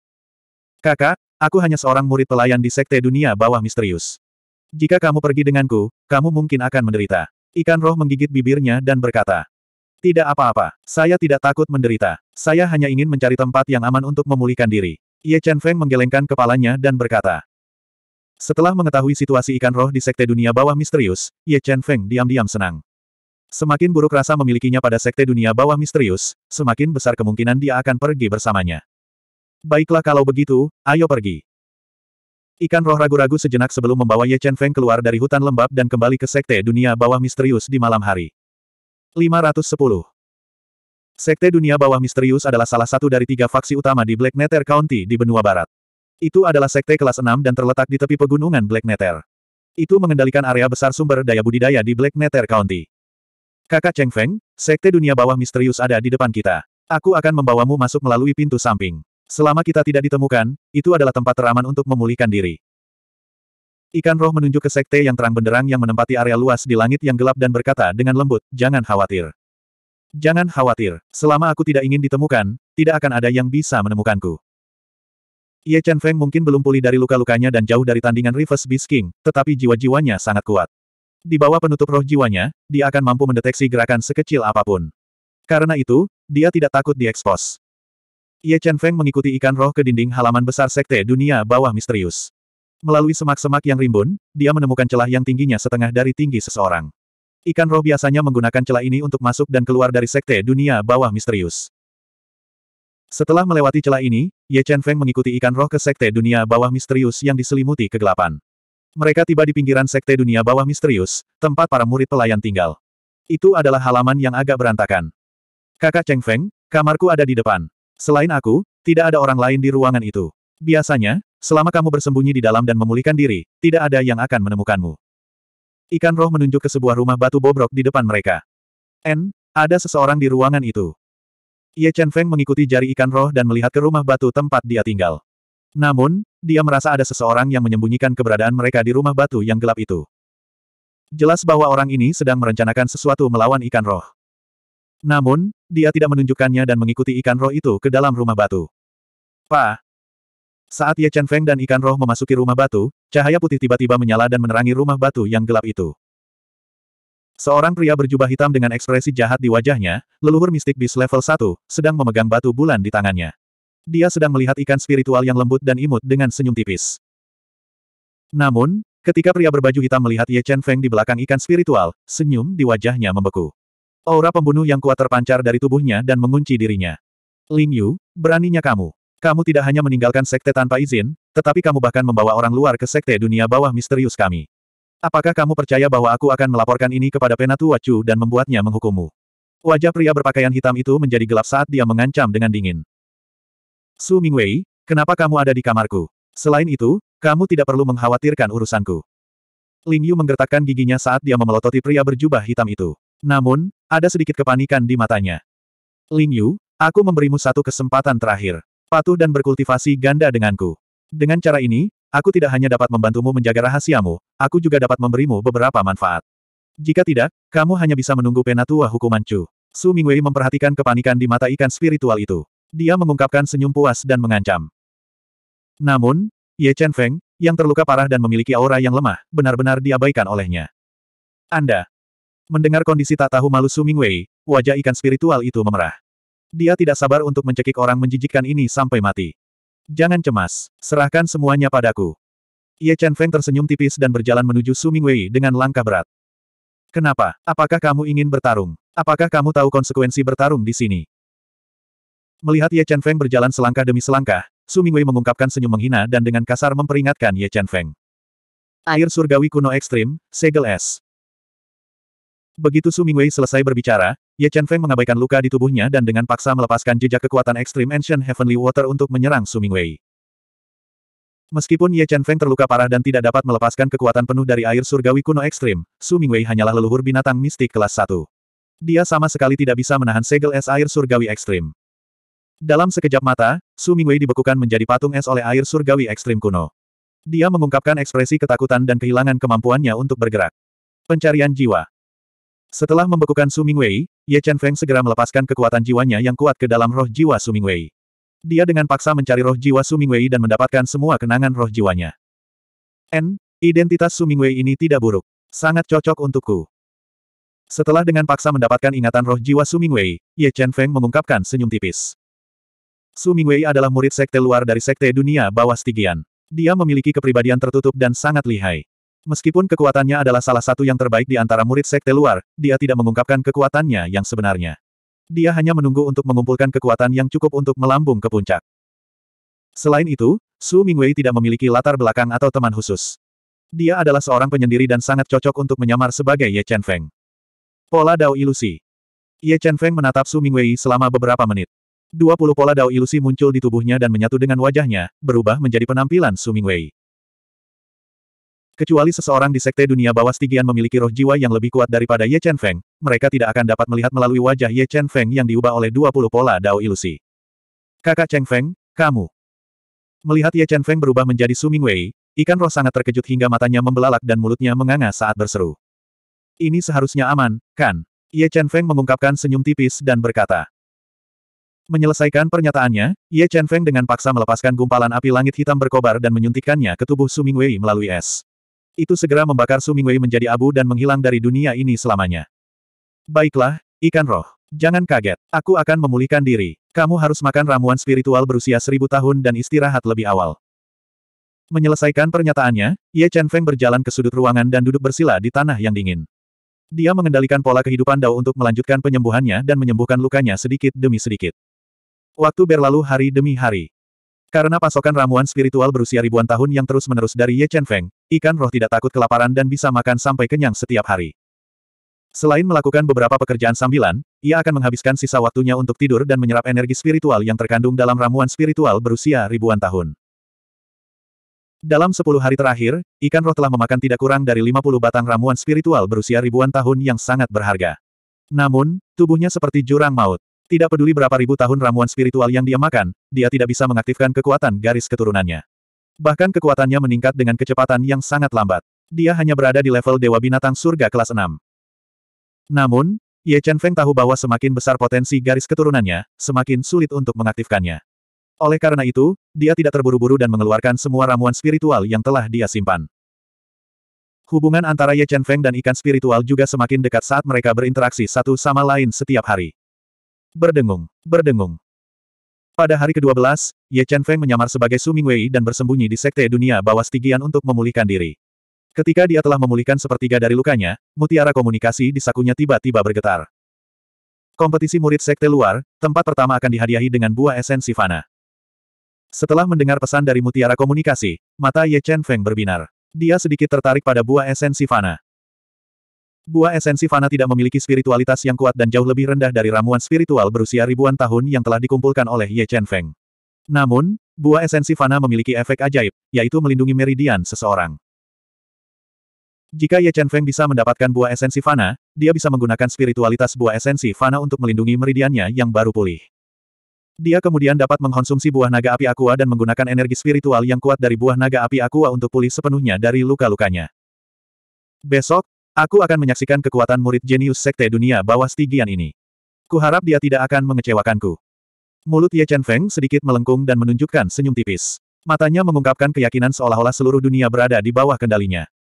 Kakak, aku hanya seorang murid pelayan di sekte dunia bawah misterius. Jika kamu pergi denganku, kamu mungkin akan menderita. Ikan roh menggigit bibirnya dan berkata, tidak apa-apa, saya tidak takut menderita. Saya hanya ingin mencari tempat yang aman untuk memulihkan diri. Ye Chen Feng menggelengkan kepalanya dan berkata. Setelah mengetahui situasi ikan roh di Sekte Dunia Bawah Misterius, Ye Chen Feng diam-diam senang. Semakin buruk rasa memilikinya pada Sekte Dunia Bawah Misterius, semakin besar kemungkinan dia akan pergi bersamanya. Baiklah kalau begitu, ayo pergi. Ikan roh ragu-ragu sejenak sebelum membawa Ye Chen Feng keluar dari hutan lembab dan kembali ke sekte dunia bawah misterius di malam hari. 510. Sekte Dunia Bawah Misterius adalah salah satu dari tiga faksi utama di Black Nether County di benua barat. Itu adalah sekte kelas 6 dan terletak di tepi pegunungan Black Nether. Itu mengendalikan area besar sumber daya budidaya di Black Nether County. Kakak Cheng Feng, Sekte Dunia Bawah Misterius ada di depan kita. Aku akan membawamu masuk melalui pintu samping. Selama kita tidak ditemukan, itu adalah tempat teraman untuk memulihkan diri. Ikan roh menunjuk ke sekte yang terang benderang yang menempati area luas di langit yang gelap dan berkata dengan lembut, jangan khawatir. Jangan khawatir, selama aku tidak ingin ditemukan, tidak akan ada yang bisa menemukanku. Ye Chen Feng mungkin belum pulih dari luka-lukanya dan jauh dari tandingan Reverse Beast King, tetapi jiwa-jiwanya sangat kuat. Di bawah penutup roh jiwanya, dia akan mampu mendeteksi gerakan sekecil apapun. Karena itu, dia tidak takut diekspos. Ye Chen Feng mengikuti ikan roh ke dinding halaman besar Sekte Dunia Bawah Misterius. Melalui semak-semak yang rimbun, dia menemukan celah yang tingginya setengah dari tinggi seseorang. Ikan roh biasanya menggunakan celah ini untuk masuk dan keluar dari sekte dunia bawah misterius. Setelah melewati celah ini, Ye Chen Feng mengikuti ikan roh ke sekte dunia bawah misterius yang diselimuti kegelapan. Mereka tiba di pinggiran sekte dunia bawah misterius, tempat para murid pelayan tinggal. Itu adalah halaman yang agak berantakan. Kakak Cheng Feng, kamarku ada di depan. Selain aku, tidak ada orang lain di ruangan itu. Biasanya, Selama kamu bersembunyi di dalam dan memulihkan diri, tidak ada yang akan menemukanmu. Ikan roh menunjuk ke sebuah rumah batu bobrok di depan mereka. N, ada seseorang di ruangan itu. Ye Chen Feng mengikuti jari ikan roh dan melihat ke rumah batu tempat dia tinggal. Namun, dia merasa ada seseorang yang menyembunyikan keberadaan mereka di rumah batu yang gelap itu. Jelas bahwa orang ini sedang merencanakan sesuatu melawan ikan roh. Namun, dia tidak menunjukkannya dan mengikuti ikan roh itu ke dalam rumah batu. Pa, saat Ye Chen Feng dan ikan roh memasuki rumah batu, cahaya putih tiba-tiba menyala dan menerangi rumah batu yang gelap itu. Seorang pria berjubah hitam dengan ekspresi jahat di wajahnya, leluhur mistik bis level 1, sedang memegang batu bulan di tangannya. Dia sedang melihat ikan spiritual yang lembut dan imut dengan senyum tipis. Namun, ketika pria berbaju hitam melihat Ye Chen Feng di belakang ikan spiritual, senyum di wajahnya membeku. Aura pembunuh yang kuat terpancar dari tubuhnya dan mengunci dirinya. Ling Yu, beraninya kamu. Kamu tidak hanya meninggalkan sekte tanpa izin, tetapi kamu bahkan membawa orang luar ke sekte dunia bawah misterius kami. Apakah kamu percaya bahwa aku akan melaporkan ini kepada penatu Chu dan membuatnya menghukummu? Wajah pria berpakaian hitam itu menjadi gelap saat dia mengancam dengan dingin. Su Mingwei, kenapa kamu ada di kamarku? Selain itu, kamu tidak perlu mengkhawatirkan urusanku. Ling Yu menggertakkan giginya saat dia memelototi pria berjubah hitam itu. Namun, ada sedikit kepanikan di matanya. Ling Yu, aku memberimu satu kesempatan terakhir. Patuh dan berkultivasi ganda denganku. Dengan cara ini, aku tidak hanya dapat membantumu menjaga rahasiamu, aku juga dapat memberimu beberapa manfaat. Jika tidak, kamu hanya bisa menunggu penatua hukuman Chu. Su Mingwei memperhatikan kepanikan di mata ikan spiritual itu. Dia mengungkapkan senyum puas dan mengancam. Namun, Ye Chen Feng, yang terluka parah dan memiliki aura yang lemah, benar-benar diabaikan olehnya. Anda. Mendengar kondisi tak tahu malu Su Mingwei, wajah ikan spiritual itu memerah. Dia tidak sabar untuk mencekik orang menjijikkan ini sampai mati. Jangan cemas, serahkan semuanya padaku. Ye Chen Feng tersenyum tipis dan berjalan menuju Su Ming Wei dengan langkah berat. Kenapa? Apakah kamu ingin bertarung? Apakah kamu tahu konsekuensi bertarung di sini? Melihat Ye Chen Feng berjalan selangkah demi selangkah, Su Ming Wei mengungkapkan senyum menghina dan dengan kasar memperingatkan Ye Chen Feng. Air surgawi kuno ekstrim, segel es. Begitu Su Mingwei selesai berbicara, Ye Chen Feng mengabaikan luka di tubuhnya dan dengan paksa melepaskan jejak kekuatan ekstrim Ancient Heavenly Water untuk menyerang Su Mingwei. Meskipun Ye Chen Feng terluka parah dan tidak dapat melepaskan kekuatan penuh dari air surgawi kuno ekstrim, Su Mingwei hanyalah leluhur binatang mistik kelas 1. Dia sama sekali tidak bisa menahan segel es air surgawi ekstrim. Dalam sekejap mata, Su Mingwei dibekukan menjadi patung es oleh air surgawi ekstrim kuno. Dia mengungkapkan ekspresi ketakutan dan kehilangan kemampuannya untuk bergerak. Pencarian jiwa. Setelah membekukan Su Mingwei, Ye Chen Feng segera melepaskan kekuatan jiwanya yang kuat ke dalam roh jiwa Su Mingwei. Dia dengan paksa mencari roh jiwa Su Mingwei dan mendapatkan semua kenangan roh jiwanya. N, identitas Su Mingwei ini tidak buruk. Sangat cocok untukku. Setelah dengan paksa mendapatkan ingatan roh jiwa Su Mingwei, Ye Chen Feng mengungkapkan senyum tipis. Su Mingwei adalah murid sekte luar dari sekte dunia bawah Stigian. Dia memiliki kepribadian tertutup dan sangat lihai. Meskipun kekuatannya adalah salah satu yang terbaik di antara murid sekte luar, dia tidak mengungkapkan kekuatannya yang sebenarnya. Dia hanya menunggu untuk mengumpulkan kekuatan yang cukup untuk melambung ke puncak. Selain itu, Su Mingwei tidak memiliki latar belakang atau teman khusus. Dia adalah seorang penyendiri dan sangat cocok untuk menyamar sebagai Ye Chen Feng. Pola Dao Ilusi Ye Chen Feng menatap Su Mingwei selama beberapa menit. Dua puluh pola Dao Ilusi muncul di tubuhnya dan menyatu dengan wajahnya, berubah menjadi penampilan Su Mingwei. Kecuali seseorang di Sekte Dunia Bawah Stigian memiliki roh jiwa yang lebih kuat daripada Ye Chen Feng, mereka tidak akan dapat melihat melalui wajah Ye Chen Feng yang diubah oleh 20 pola Dao ilusi. Kakak Cheng Feng, kamu. Melihat Ye Chen Feng berubah menjadi Su Wei, ikan roh sangat terkejut hingga matanya membelalak dan mulutnya menganga saat berseru. Ini seharusnya aman, kan? Ye Chen Feng mengungkapkan senyum tipis dan berkata. Menyelesaikan pernyataannya, Ye Chen Feng dengan paksa melepaskan gumpalan api langit hitam berkobar dan menyuntikkannya ke tubuh Su Wei melalui es. Itu segera membakar Sumingwei menjadi abu dan menghilang dari dunia ini selamanya. Baiklah, ikan roh. Jangan kaget, aku akan memulihkan diri. Kamu harus makan ramuan spiritual berusia seribu tahun dan istirahat lebih awal. Menyelesaikan pernyataannya, Ye Chen Feng berjalan ke sudut ruangan dan duduk bersila di tanah yang dingin. Dia mengendalikan pola kehidupan Dao untuk melanjutkan penyembuhannya dan menyembuhkan lukanya sedikit demi sedikit. Waktu berlalu hari demi hari. Karena pasokan ramuan spiritual berusia ribuan tahun yang terus-menerus dari Ye Chen Feng, ikan roh tidak takut kelaparan dan bisa makan sampai kenyang setiap hari. Selain melakukan beberapa pekerjaan sambilan, ia akan menghabiskan sisa waktunya untuk tidur dan menyerap energi spiritual yang terkandung dalam ramuan spiritual berusia ribuan tahun. Dalam sepuluh hari terakhir, ikan roh telah memakan tidak kurang dari 50 batang ramuan spiritual berusia ribuan tahun yang sangat berharga. Namun, tubuhnya seperti jurang maut. Tidak peduli berapa ribu tahun ramuan spiritual yang dia makan, dia tidak bisa mengaktifkan kekuatan garis keturunannya. Bahkan kekuatannya meningkat dengan kecepatan yang sangat lambat. Dia hanya berada di level Dewa Binatang Surga kelas 6. Namun, Ye Chen Feng tahu bahwa semakin besar potensi garis keturunannya, semakin sulit untuk mengaktifkannya. Oleh karena itu, dia tidak terburu-buru dan mengeluarkan semua ramuan spiritual yang telah dia simpan. Hubungan antara Ye Chen Feng dan ikan spiritual juga semakin dekat saat mereka berinteraksi satu sama lain setiap hari. Berdengung, berdengung, pada hari ke-12, Ye Chen Feng menyamar sebagai Su Wei dan bersembunyi di Sekte Dunia Bawah Stigian untuk memulihkan diri. Ketika dia telah memulihkan sepertiga dari lukanya, mutiara komunikasi di sakunya tiba-tiba bergetar. Kompetisi murid sekte luar, tempat pertama akan dihadiahi dengan buah esensi fana. Setelah mendengar pesan dari mutiara komunikasi, mata Ye Chen Feng berbinar. Dia sedikit tertarik pada buah esensi fana. Buah esensi fana tidak memiliki spiritualitas yang kuat dan jauh lebih rendah dari ramuan spiritual berusia ribuan tahun yang telah dikumpulkan oleh Ye Chen Feng. Namun, buah esensi fana memiliki efek ajaib, yaitu melindungi meridian seseorang. Jika Ye Chen Feng bisa mendapatkan buah esensi fana, dia bisa menggunakan spiritualitas buah esensi fana untuk melindungi meridiannya yang baru pulih. Dia kemudian dapat mengkonsumsi buah naga api aqua dan menggunakan energi spiritual yang kuat dari buah naga api aqua untuk pulih sepenuhnya dari luka-lukanya. Besok, Aku akan menyaksikan kekuatan murid jenius sekte dunia bawah Stigian ini. Kuharap dia tidak akan mengecewakanku. Mulut Ye Chen Feng sedikit melengkung dan menunjukkan senyum tipis. Matanya mengungkapkan keyakinan seolah-olah seluruh dunia berada di bawah kendalinya.